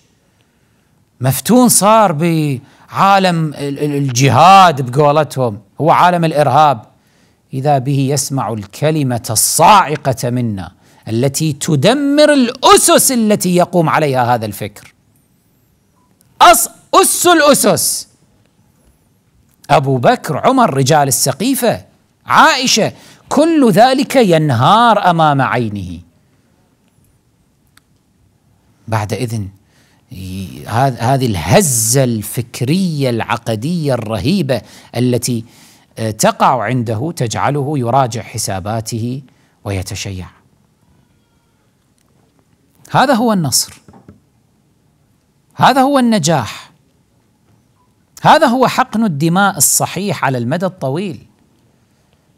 مفتون صار بعالم الجهاد بقولتهم هو عالم الارهاب اذا به يسمع الكلمه الصاعقه منا التي تدمر الاسس التي يقوم عليها هذا الفكر أس, أس الأسس أبو بكر عمر رجال السقيفة عائشة كل ذلك ينهار أمام عينه بعد إذن هذه الهزة الفكرية العقدية الرهيبة التي تقع عنده تجعله يراجع حساباته ويتشيع هذا هو النصر هذا هو النجاح هذا هو حقن الدماء الصحيح على المدى الطويل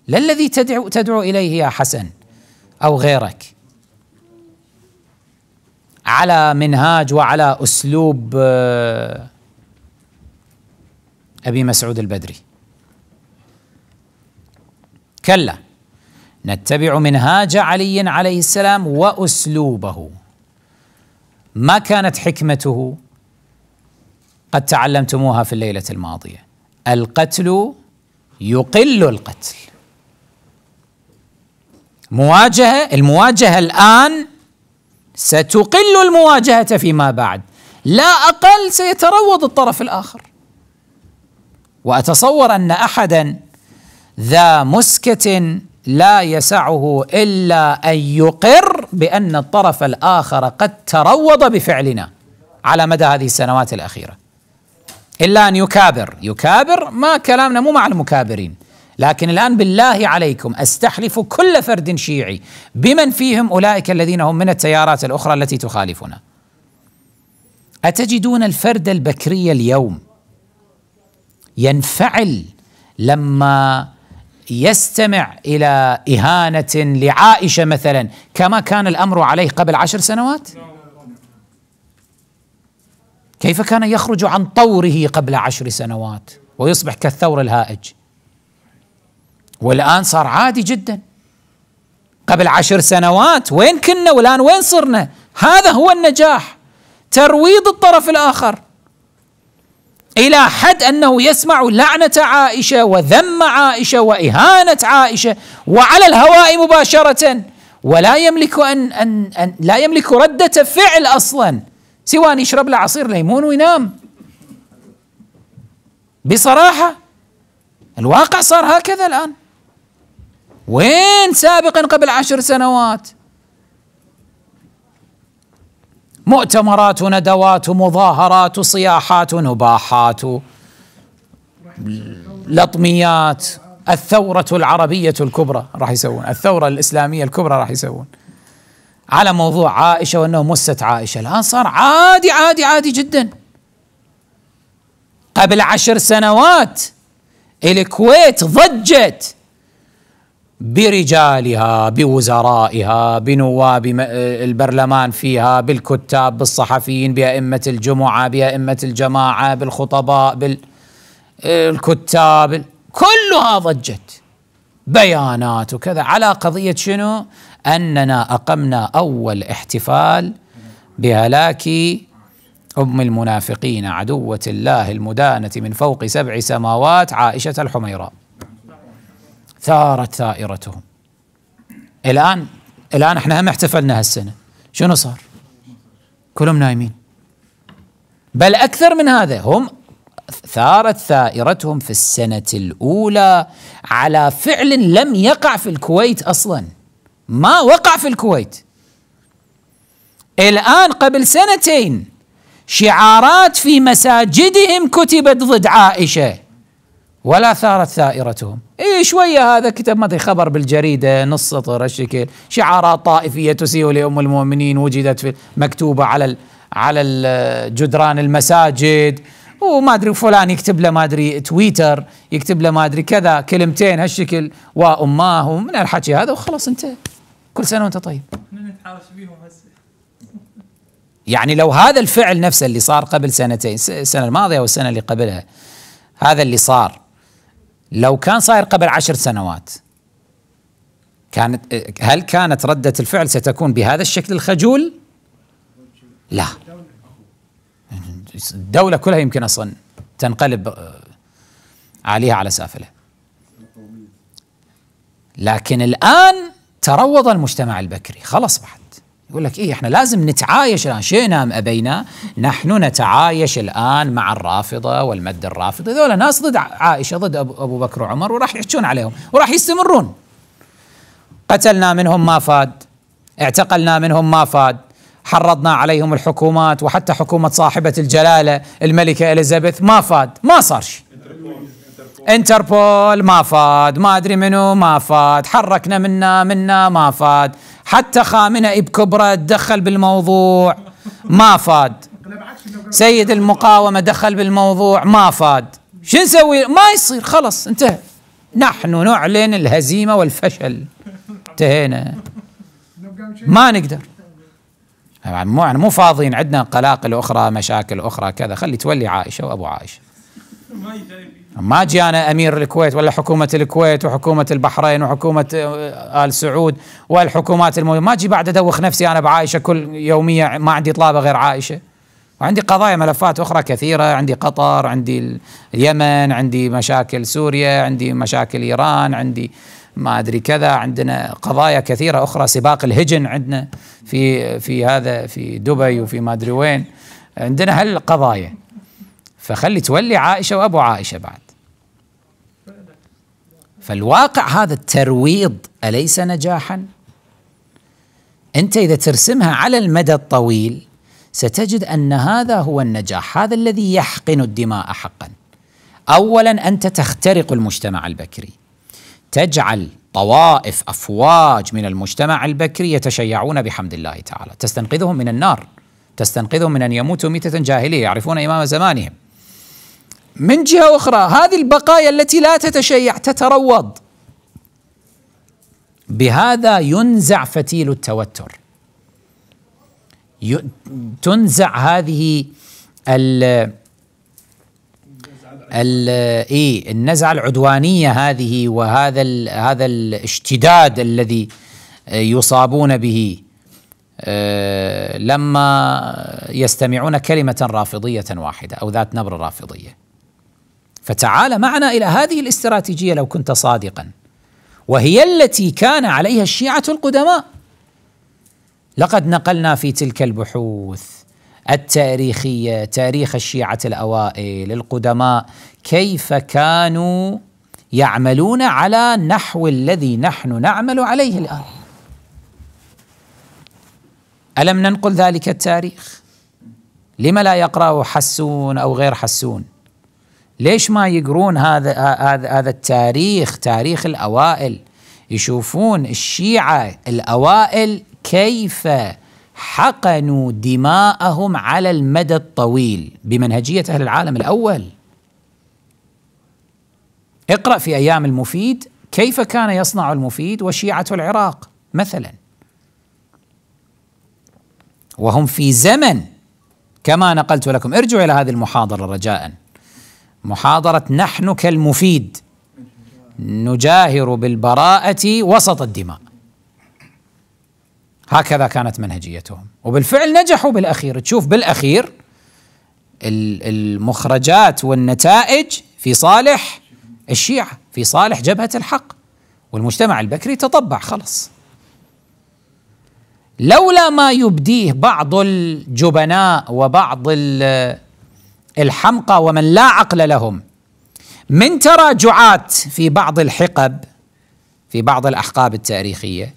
لا الذي تدعو, تدعو اليه يا حسن او غيرك على منهاج وعلى اسلوب آه، ابي مسعود البدري كلا نتبع منهاج علي عليه السلام واسلوبه ما كانت حكمته قد تعلمتموها في الليله الماضيه القتل يقل القتل مواجهه المواجهه الان ستقل المواجهه فيما بعد لا اقل سيتروض الطرف الاخر واتصور ان احدا ذا مسكة لا يسعه إلا أن يقر بأن الطرف الآخر قد تروض بفعلنا على مدى هذه السنوات الأخيرة إلا أن يكابر يكابر ما كلامنا مو مع المكابرين لكن الآن بالله عليكم أستحلف كل فرد شيعي بمن فيهم أولئك الذين هم من التيارات الأخرى التي تخالفنا أتجدون الفرد البكري اليوم ينفعل لما يستمع الى اهانه لعائشه مثلا كما كان الامر عليه قبل عشر سنوات كيف كان يخرج عن طوره قبل عشر سنوات ويصبح كالثور الهائج والان صار عادي جدا قبل عشر سنوات وين كنا والان وين صرنا هذا هو النجاح ترويض الطرف الاخر إلى حد أنه يسمع لعنة عائشة وذم عائشة وإهانة عائشة وعلى الهواء مباشرة ولا يملك أن, أن, أن لا يملك ردة فعل أصلا سوى أن يشرب له عصير ليمون وينام بصراحة الواقع صار هكذا الآن وين سابقا قبل عشر سنوات مؤتمرات ندوات مظاهرات صياحات نباحات لطميات الثورة العربية الكبرى راح يسوون الثورة الإسلامية الكبرى راح يسوون على موضوع عائشة وأنه مست عائشة الآن صار عادي عادي عادي جدا قبل عشر سنوات الكويت ضجت برجالها بوزرائها بنواب البرلمان فيها بالكتاب بالصحفيين بأئمة الجمعة بأئمة الجماعة بالخطباء بالكتاب كلها ضجت بيانات وكذا على قضية شنو أننا أقمنا أول احتفال بهلاك أم المنافقين عدوة الله المدانة من فوق سبع سماوات عائشة الحميراء ثارت ثائرتهم الان الان احنا هم احتفلنا هالسنه شنو صار؟ كلهم نايمين بل اكثر من هذا هم ثارت ثائرتهم في السنه الاولى على فعل لم يقع في الكويت اصلا ما وقع في الكويت الان قبل سنتين شعارات في مساجدهم كتبت ضد عائشه ولا ثارت ثائرتهم اي شويه هذا كتب ما خبر بالجريده نص سطر الشكل شعارات طائفيه تسيء لام المؤمنين وجدت في مكتوبه على على جدران المساجد وما ادري فلان يكتب له ما ادري تويتر يكتب له ما ادري كذا كلمتين هالشكل واماه ومن الحكي هذا وخلاص انتهى كل سنه وانت طيب يعني لو هذا الفعل نفسه اللي صار قبل سنتين السنه الماضيه والسنه اللي قبلها هذا اللي صار لو كان صاير قبل عشر سنوات كانت هل كانت ردة الفعل ستكون بهذا الشكل الخجول؟ لا الدولة كلها يمكن أصلا تنقلب آه، عليها على سافله لكن الآن تروض المجتمع البكري خلاص بعد يقول لك إيه إحنا لازم نتعايش الآن شئنا أم أبينا نحن نتعايش الآن مع الرافضة والمد الرافضة ذولا ناس ضد عائشة ضد أبو بكر وعمر وراح يحجون عليهم وراح يستمرون قتلنا منهم ما فاد اعتقلنا منهم ما فاد حرضنا عليهم الحكومات وحتى حكومة صاحبة الجلالة الملكة إليزابيث ما فاد ما صار شيء انتربول ما فاد ما ادري منو ما فاد حركنا منا منا ما فاد حتى خامنئي بكبره تدخل بالموضوع ما فاد سيد المقاومه دخل بالموضوع ما فاد شو نسوي ما يصير خلص انتهى نحن نعلن الهزيمه والفشل انتهينا ما نقدر يعني مو يعني مو فاضيين عندنا قلاقل اخرى مشاكل اخرى كذا خلي تولي عائشه وابو عائشه ما جانا امير الكويت ولا حكومه الكويت وحكومه البحرين وحكومه آه، ال سعود والحكومات الموجودة ما اجي بعد ادوخ نفسي انا بعائشه كل يوميه ما عندي طلابه غير عائشه وعندي قضايا ملفات اخرى كثيره عندي قطر عندي اليمن عندي مشاكل سوريا عندي مشاكل ايران عندي ما ادري كذا عندنا قضايا كثيره اخرى سباق الهجن عندنا في في هذا في دبي وفي ما ادري وين عندنا هالقضايا فخلي تولي عائشه وابو عائشه بعد فالواقع هذا الترويض اليس نجاحا انت اذا ترسمها على المدى الطويل ستجد ان هذا هو النجاح هذا الذي يحقن الدماء حقا اولا انت تخترق المجتمع البكري تجعل طوائف افواج من المجتمع البكري يتشيعون بحمد الله تعالى تستنقذهم من النار تستنقذهم من ان يموتوا ميته جاهليه يعرفون امام زمانهم من جهه اخرى هذه البقايا التي لا تتشيع تتروض بهذا ينزع فتيل التوتر تنزع هذه ال ال إيه النزعه العدوانيه هذه وهذا ال هذا الاشتداد الذي يصابون به آه، لما يستمعون كلمه رافضيه واحده او ذات نبرة رافضيه فتعال معنا الى هذه الاستراتيجيه لو كنت صادقا وهي التي كان عليها الشيعه القدماء لقد نقلنا في تلك البحوث التاريخيه تاريخ الشيعه الاوائل القدماء كيف كانوا يعملون على نحو الذي نحن نعمل عليه الان الم ننقل ذلك التاريخ لما لا يقراه حسون او غير حسون ليش ما يقرون هذا هذا هذا التاريخ تاريخ الاوائل يشوفون الشيعه الاوائل كيف حقنوا دماءهم على المدى الطويل بمنهجيه اهل العالم الاول اقرا في ايام المفيد كيف كان يصنع المفيد وشيعه العراق مثلا وهم في زمن كما نقلت لكم ارجعوا الى هذه المحاضره رجاءً محاضرة نحن كالمفيد نجاهر بالبراءة وسط الدماء هكذا كانت منهجيتهم وبالفعل نجحوا بالأخير تشوف بالأخير المخرجات والنتائج في صالح الشيعة في صالح جبهة الحق والمجتمع البكري تطبع خلص لولا ما يبديه بعض الجبناء وبعض الحمقى ومن لا عقل لهم من تراجعات في بعض الحقب في بعض الاحقاب التاريخيه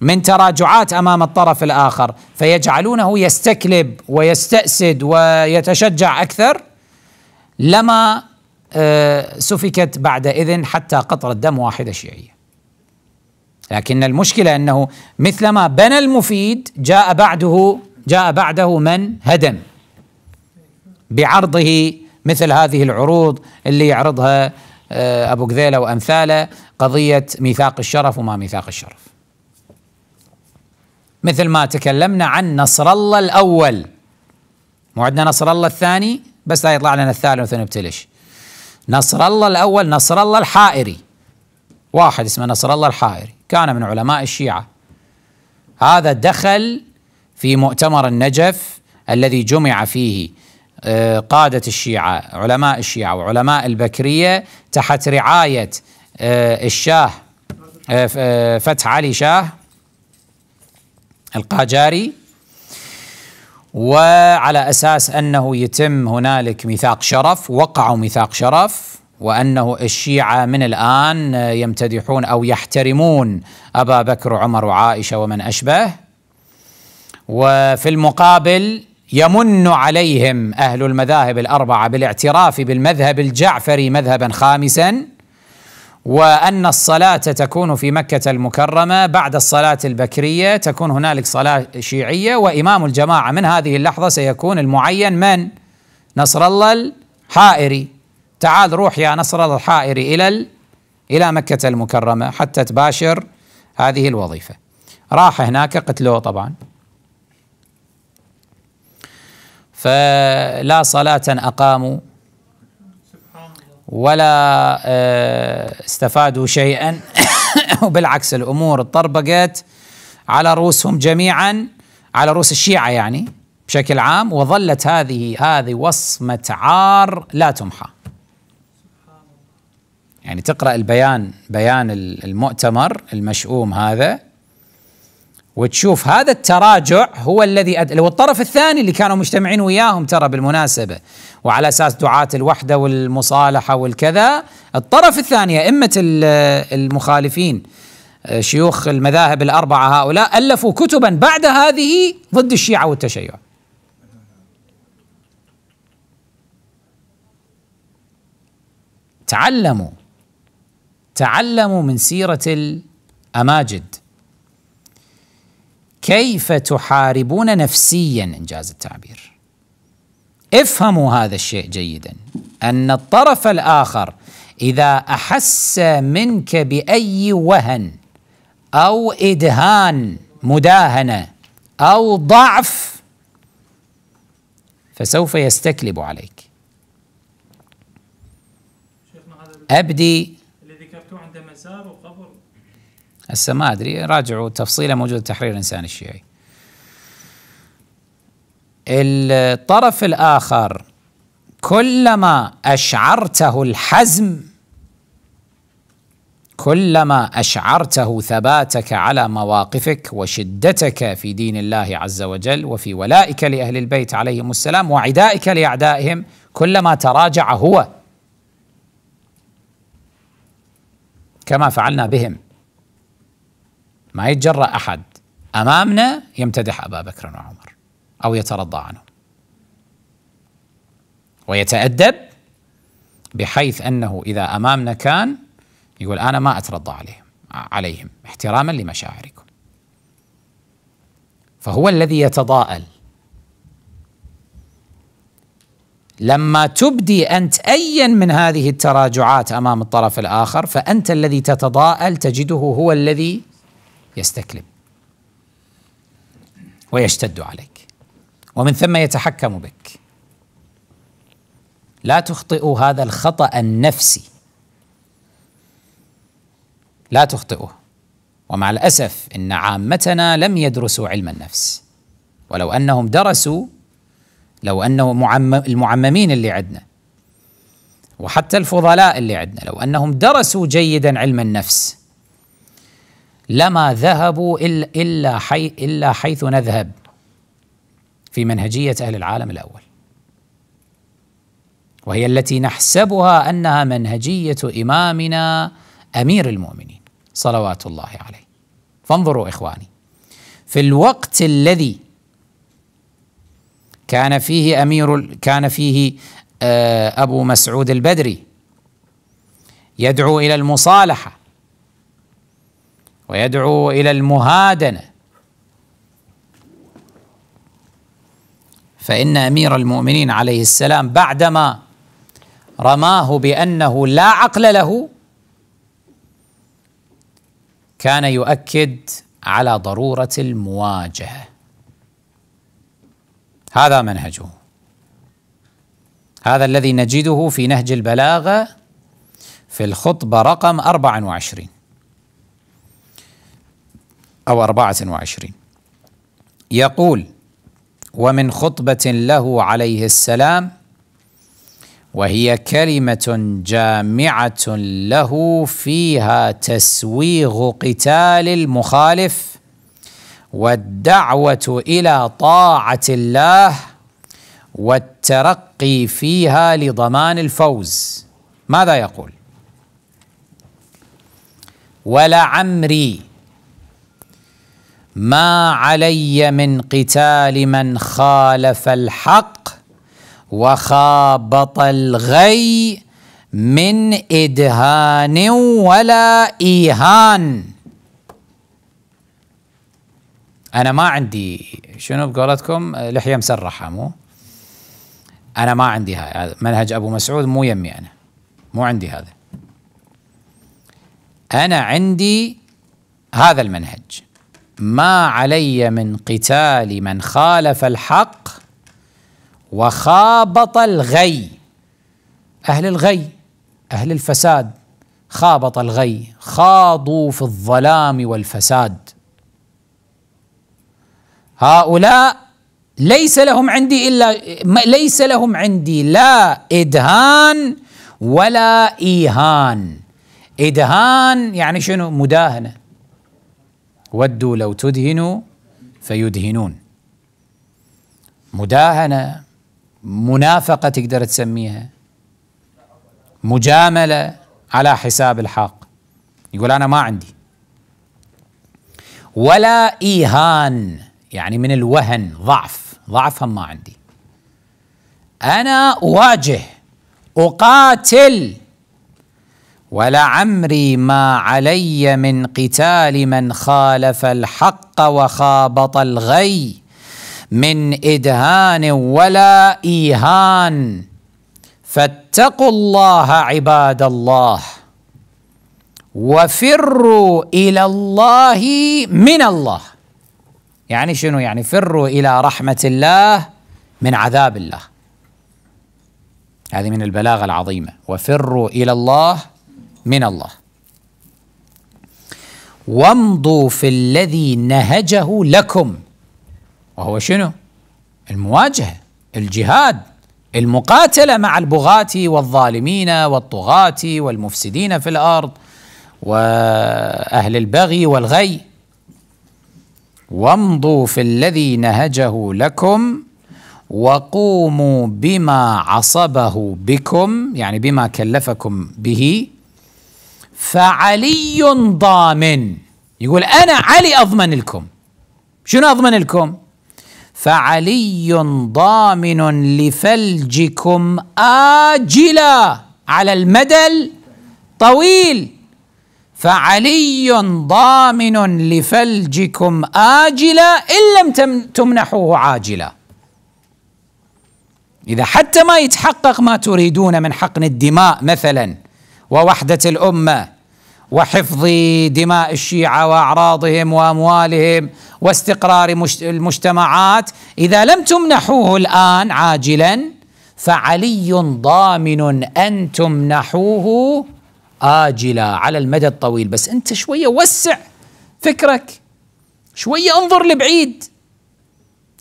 من تراجعات امام الطرف الاخر فيجعلونه يستكلب ويستأسد ويتشجع اكثر لما آه، سفكت بعد اذن حتى قطرة دم واحدة شيعية لكن المشكلة أنه مثلما بنى المفيد جاء بعده جاء بعده من هدم بعرضه مثل هذه العروض اللي يعرضها آه، ابو قذيله وامثاله قضيه ميثاق الشرف وما ميثاق الشرف. مثل ما تكلمنا عن نصر الله الاول مو عندنا نصر الله الثاني بس لا يطلع لنا الثالث ونبتلش. نصر الله الاول نصر الله الحائري واحد اسمه نصر الله الحائري كان من علماء الشيعه. هذا دخل في مؤتمر النجف الذي جمع فيه آه، قادة الشيعة علماء الشيعة وعلماء البكرية تحت رعاية آه، الشاه آه، فتح علي شاه القاجاري وعلى أساس أنه يتم هنالك ميثاق شرف وقعوا ميثاق شرف وأنه الشيعة من الآن يمتدحون أو يحترمون أبا بكر وعمر وعائشة ومن أشبه وفي المقابل يمن عليهم اهل المذاهب الاربعه بالاعتراف بالمذهب الجعفري مذهبا خامسا وان الصلاه تكون في مكه المكرمه بعد الصلاه البكريه تكون هنالك صلاه شيعيه وامام الجماعه من هذه اللحظه سيكون المعين من نصر الله الحائري تعال روح يا نصر الله الحائري الى الى مكه المكرمه حتى تباشر هذه الوظيفه راح هناك قتلوه طبعا فلا صلاة أقاموا ولا آه، استفادوا شيئا وبالعكس الأمور طربقت على رؤوسهم جميعا على رؤوس الشيعة يعني بشكل عام وظلت هذه هذه وصمة عار لا تمحى يعني تقرأ البيان بيان المؤتمر المشؤوم هذا وتشوف هذا التراجع هو الذي أد... لو الطرف الثاني اللي كانوا مجتمعين وياهم ترى بالمناسبة وعلى أساس دعاة الوحدة والمصالحة والكذا الطرف الثاني أئمة المخالفين آه، شيوخ المذاهب الأربعة هؤلاء ألفوا كتبا بعد هذه ضد الشيعة والتشيع تعلموا تعلموا من سيرة الأماجد كيف تحاربون نفسيا انجاز التعبير افهموا هذا الشيء جيدا ان الطرف الاخر اذا احس منك باي وهن او ادهان مداهنه او ضعف فسوف يستكلب عليك ابدي اللي ذكرتوه عند مسار هسه ما ادري راجعوا تفصيله موجوده تحرير الانسان الشيعي الطرف الاخر كلما اشعرته الحزم كلما اشعرته ثباتك على مواقفك وشدتك في دين الله عز وجل وفي ولائك لاهل البيت عليهم السلام وعدائك لاعدائهم كلما تراجع هو كما فعلنا بهم ما يتجرأ أحد أمامنا يمتدح أبا بكر وعمر أو يترضى عنهم ويتأدب بحيث أنه إذا أمامنا كان يقول أنا ما أترضى عليهم عليهم احتراما لمشاعركم فهو الذي يتضاءل لما تبدي انت ايا من هذه التراجعات امام الطرف الاخر فانت الذي تتضاءل تجده هو الذي يستكلم ويشتد عليك ومن ثم يتحكم بك لا تخطئوا هذا الخطا النفسي لا تخطئوه ومع الاسف ان عامتنا لم يدرسوا علم النفس ولو انهم درسوا لو انه المعممين اللي عندنا وحتى الفضلاء اللي عندنا لو انهم درسوا جيدا علم النفس لما ذهبوا إلا, حي إلا حيث نذهب في منهجية أهل العالم الأول وهي التي نحسبها أنها منهجية إمامنا أمير المؤمنين صلوات الله عليه فانظروا إخواني في الوقت الذي كان فيه أمير كان فيه آه، أبو مسعود البدري يدعو إلى المصالحة ويدعو الى المهادنه فان امير المؤمنين عليه السلام بعدما رماه بانه لا عقل له كان يؤكد على ضروره المواجهه هذا منهجه هذا الذي نجده في نهج البلاغه في الخطبه رقم 24 أو أربعة وعشرين يقول ومن خطبة له عليه السلام وهي كلمة جامعة له فيها تسويغ قتال المخالف والدعوة إلى طاعة الله والترقي فيها لضمان الفوز ماذا يقول ولعمري ما علي من قتال من خالف الحق وخابط الغي من إدهان ولا إيهان أنا ما عندي شنو بقولتكم لحية مسرحة مو أنا ما عندي هاي منهج أبو مسعود مو يمي أنا مو عندي هذا أنا عندي هذا المنهج ما علي من قتال من خالف الحق وخابط الغي اهل الغي اهل الفساد خابط الغي خاضوا في الظلام والفساد هؤلاء ليس لهم عندي الا ليس لهم عندي لا ادهان ولا ايهان ادهان يعني شنو مداهنه ودوا لو تدهنوا فيدهنون مداهنه منافقه تقدر تسميها مجامله على حساب الحق يقول انا ما عندي ولا ايهان يعني من الوهن ضعف ضعفا ما عندي انا اواجه اقاتل ولعمري ما علي من قتال من خالف الحق وخابط الغي من إدهان ولا إيهان فاتقوا الله عباد الله وفروا إلى الله من الله يعني شنو يعني فروا إلى رحمة الله من عذاب الله هذه من البلاغة العظيمة وفروا إلى الله من الله وامضوا في الذي نهجه لكم وهو شنو المواجهه الجهاد المقاتله مع البغاة والظالمين والطغاة والمفسدين في الارض واهل البغي والغي وامضوا في الذي نهجه لكم وقوموا بما عصبه بكم يعني بما كلفكم به فعلي ضامن يقول أنا علي أضمن لكم شنو أضمن لكم فعلي ضامن لفلجكم آجلا على المدى الطويل فعلي ضامن لفلجكم آجلا إن لم تمنحوه عاجلا إذا حتى ما يتحقق ما تريدون من حقن الدماء مثلا ووحده الامه وحفظ دماء الشيعه واعراضهم واموالهم واستقرار المجتمعات اذا لم تمنحوه الان عاجلا فعلي ضامن ان تمنحوه اجلا على المدى الطويل بس انت شويه وسع فكرك شويه انظر لبعيد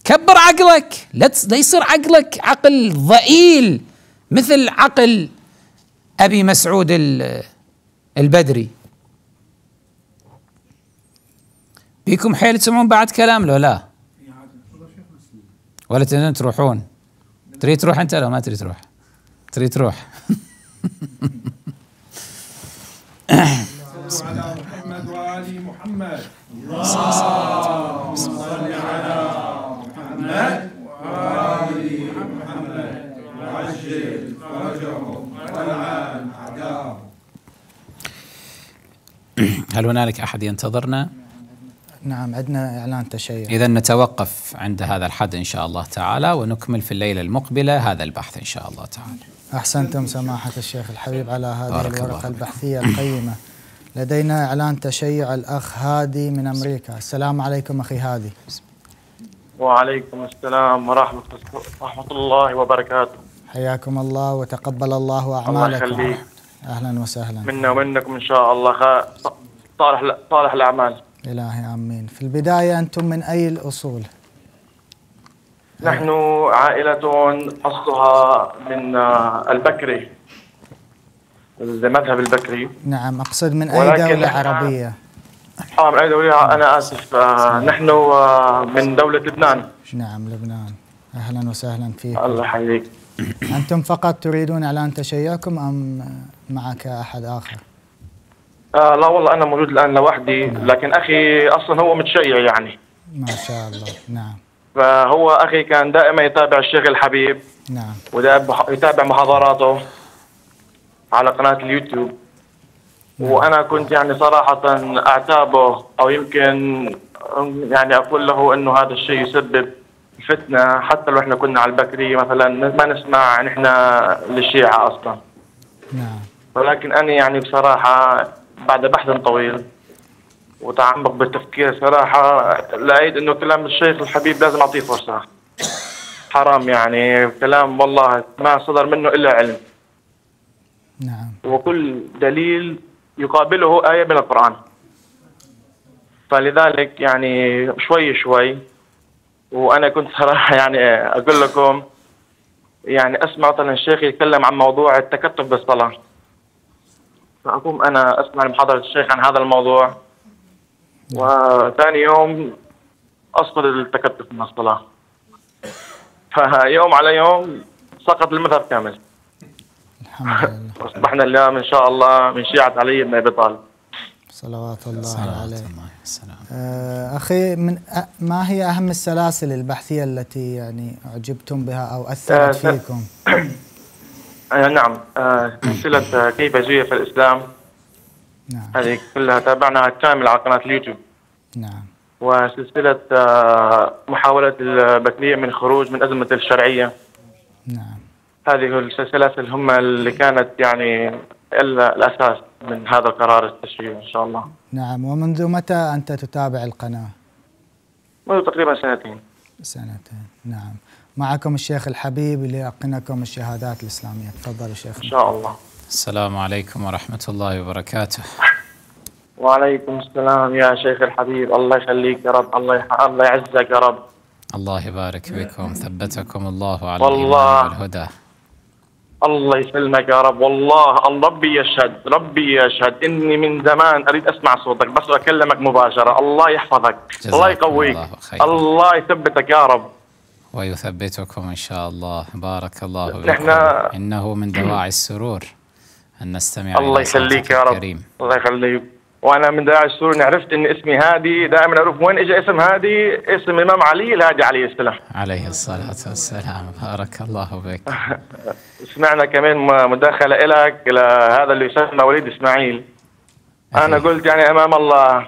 كبر عقلك لا يصير عقلك عقل ضئيل مثل عقل أبي مسعود البدري بيكم حيل تسمعون بعد كلام له لا ولا تريدون تروحون تريد تروح أنت لو ما تريد تروح تريد تروح بسم الله محمد وآل محمد اللهم صل على محمد وآل محمد وعجل فرجهم والعن أعداءهم هل هنالك أحد ينتظرنا؟ نعم عندنا إعلان تشيع إذا نتوقف عند هذا الحد إن شاء الله تعالى ونكمل في الليلة المقبلة هذا البحث إن شاء الله تعالى أحسنتم سماحة الشيخ الحبيب على هذه الورقة البحثية القيمة لدينا إعلان تشيع الأخ هادي من أمريكا السلام عليكم أخي هادي وعليكم السلام ورحمة الله وبركاته حياكم الله وتقبل الله أعمالكم الله يخليك أهلا وسهلا منا ومنكم إن شاء الله صالح صالح الأعمال إلهي آمين في البداية أنتم من أي الأصول؟ نحن عائلة أصلها من آه، البكري المذهب البكري نعم أقصد من أي دولة عربية آه من أي دولة أنا آسف آه نحن آه من دولة لبنان نعم لبنان أهلا وسهلا فيك الله يحييك أنتم فقط تريدون إعلان تشيعكم أم معك أحد آخر؟ آه لا والله أنا موجود الآن لوحدي نعم. لكن أخي أصلا هو متشيع يعني ما شاء الله نعم فهو أخي كان دائما يتابع الشيخ الحبيب نعم ويتابع محاضراته على قناة اليوتيوب نعم. وأنا كنت يعني صراحة أعتابه أو يمكن يعني أقول له أنه هذا الشيء يسبب فتنا حتى لو احنا كنا على البكرية مثلا ما نسمع نحن للشيعة أصلا نعم ولكن أنا يعني بصراحة بعد بحث طويل وتعمق بالتفكير صراحة لقيت إنه كلام الشيخ الحبيب لازم أعطيه فرصة حرام يعني كلام والله ما صدر منه إلا علم نعم وكل دليل يقابله آية من القرآن فلذلك يعني شوي شوي وانا كنت صراحه يعني اقول لكم يعني اسمع طلع الشيخ يتكلم عن موضوع التكتف بالصلاه فاقوم انا اسمع محاضره الشيخ عن هذا الموضوع وثاني يوم اسقط التكتف من الصلاه فيوم على يوم سقط المذهب كامل الحمد لله اصبحنا اليوم ان شاء الله من شيعه علي بن ابي طالب صلوات الله صلوات عليه الله السلام. آه، أخي من ما هي أهم السلاسل البحثية التي يعني أعجبتم بها أو أثرت آه، فيكم آه، نعم سلسلة كيف زيف الإسلام نعم. هذه كلها تابعناها كامل على قناة اليوتيوب نعم وسلسلة محاولة البكرية من خروج من أزمة الشرعية نعم هذه السلاسل هم اللي كانت يعني الاساس من هذا القرار التشريعي ان شاء الله. نعم ومنذ متى انت تتابع القناه؟ منذ تقريبا سنتين. سنتين نعم. معكم الشيخ الحبيب ليقنكم الشهادات الاسلاميه، تفضل الشيخ. ان شاء الله. السلام عليكم ورحمه الله وبركاته. وعليكم السلام يا شيخ الحبيب الله يخليك يا رب الله يح... الله يعزك يا رب الله يبارك بكم ثبتكم الله على والله الهدى الله يسلمك يا رب والله الله ربي يشهد ربي يشهد اني من زمان اريد اسمع صوتك بس اكلمك مباشره الله يحفظك الله يقويك الله, الله يثبتك يا رب ويثبتكم ان شاء الله بارك الله بكم نحن... انه من دواعي السرور ان نستمع الله يسليك يا رب الكريم. الله يخليك وانا من داعش سوري عرفت ان اسمي هادي دائما اعرف وين اجى اسم هادي اسم الامام علي الهادي عليه السلام عليه الصلاه والسلام بارك الله بك سمعنا كمان مداخله لك الى هذا اللي يسمى وليد اسماعيل انا قلت يعني امام الله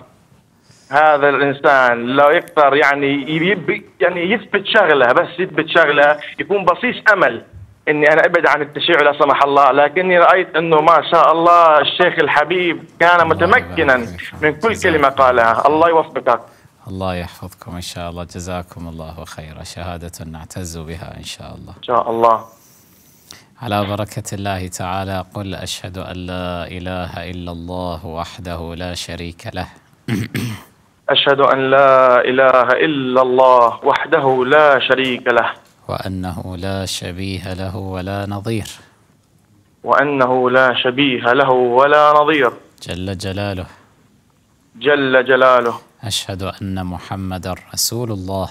هذا الانسان لو يقدر يعني يبي يعني يثبت شغله بس يثبت شغله يكون بصيص امل اني انا ابعد عن التشيع لا سمح الله لكني رايت انه ما شاء الله الشيخ الحبيب كان متمكنا من كل كلمه قالها الله يوفقك الله يحفظكم ان شاء الله جزاكم الله خيرا شهاده نعتز بها ان شاء الله ان شاء الله على بركة الله تعالى قل أشهد أن لا إله إلا الله وحده لا شريك له أشهد أن لا إله إلا الله وحده لا شريك له وأنه لا شبيه له ولا نظير وأنه لا شبيه له ولا نظير جل جلاله جل جلاله أشهد أن محمدا رسول الله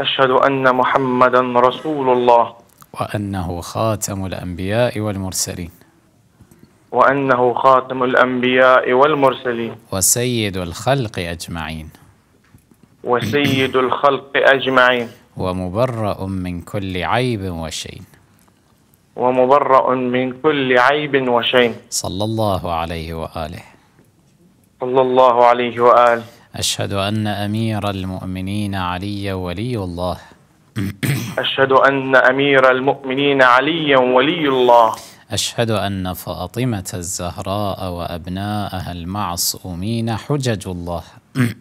أشهد أن محمدا رسول الله وأنه خاتم الأنبياء والمرسلين وأنه خاتم الأنبياء والمرسلين وسيد الخلق أجمعين وسيد الخلق أجمعين ومبرأ من كل عيب وشين ومبرأ من كل عيب وشين صلى الله عليه وآله صلى الله عليه وآله أشهد أن أمير المؤمنين علي ولي الله أشهد أن أمير المؤمنين عليا ولي الله أشهد أن فاطمة الزهراء وأبناءها المعصومين حجج الله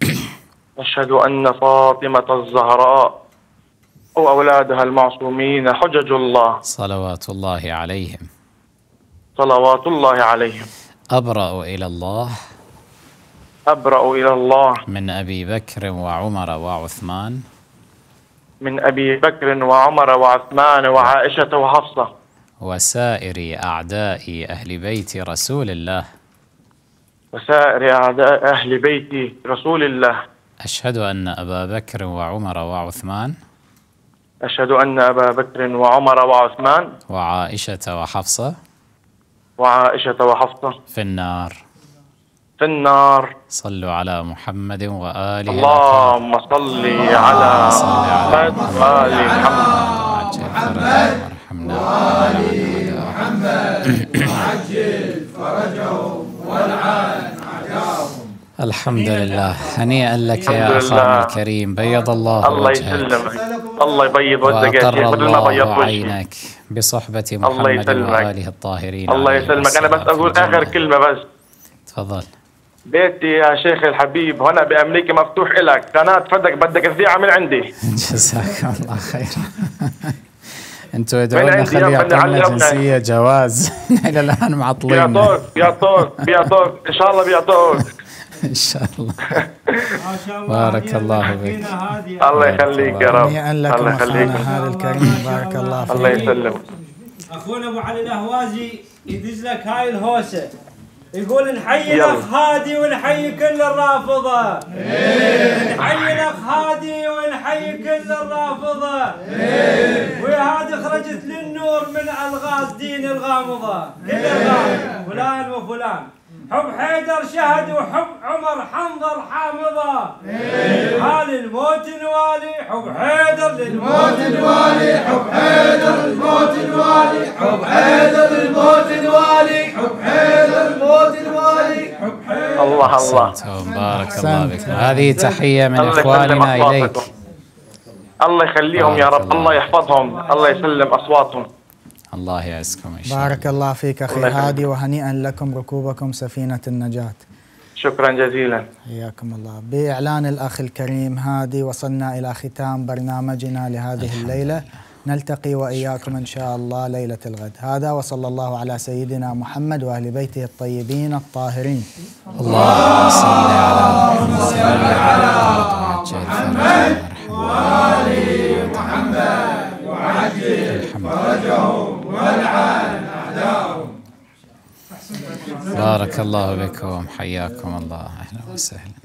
أشهد أن فاطمة الزهراء وأولادها المعصومين حجج الله صلوات الله عليهم صلوات الله عليهم أبرأ إلى الله أبرأ إلى الله من أبي بكر وعمر وعثمان من أبي بكر وعمر وعثمان وعائشة وحفصة وسائر أعداء أهل بيت رسول الله وسائر أعداء أهل بيت رسول الله أشهد أن أبا بكر وعمر وعثمان أشهد أن أبا بكر وعمر وعثمان وعائشة وحفصة وعائشة وحفصة في النار في النار صلوا على محمد وآله اللهم صل على محمد وآل محمد محمد وآل محمد وعجل فرجهم والعان الحمد لله هنيئا لك يا أخانا الكريم بيض الله, الله وجهك الله يسلمك الله يبيض وجهك يا شيخ بدل ما بيضت عينك بصحبة محمد الله يسلمك. وآله الطاهرين الله يسلمك أنا بس أقول آخر كلمة بس تفضل بيتي يا شيخ الحبيب هنا بأمريكا مفتوح لك قناة فدك بدك تذيعها من عندي جزاك الله خير انتوا يدعون خليه يعطينا جنسيه جواز الى الان معطلين بيعطوك بيعطوك بيعطوك ان شاء الله بيعطوك ان شاء الله بارك الله فيك الله يخليك يا رب الله يخليك هذا الكريم بارك الله فيك الله يسلمك اخونا ابو علي الاهوازي يدز لك هاي الهوسه يقول نحيي الاخ هادي ونحيي كل الرافضه نحيي الاخ هادي ونحيي كل الرافضه ويا هادي خرجت للنور من الغاز دين الغامضه كل الغامض فلان وفلان حب حيدر شهد وحب عمر حنظل حامضة حال الموت نوالي حب حيدر للموت نوالي حب حيدر للموت نوالي حب حيدر للموت نوالي حب حيدر للموت نوالي حب حيدر الله الله بارك الله بك هذه تحية من إخواننا إليك الله يخليهم يا رب الله يحفظهم الله يسلم أصواتهم الله يعزكم إن شاء الله بارك الله فيك أخي هادي وهنيئا لكم ركوبكم سفينة النجاة شكرا جزيلا حياكم الله بإعلان الأخ الكريم هادي وصلنا إلى ختام برنامجنا لهذه الليلة نلتقي وإياكم إن شاء الله ليلة الغد هذا وصلى الله على سيدنا محمد وأهل بيته الطيبين الطاهرين اللهم صل على محمد وآل محمد وعجل فرجهم بارك الله بكم حياكم الله أهلا وسهلا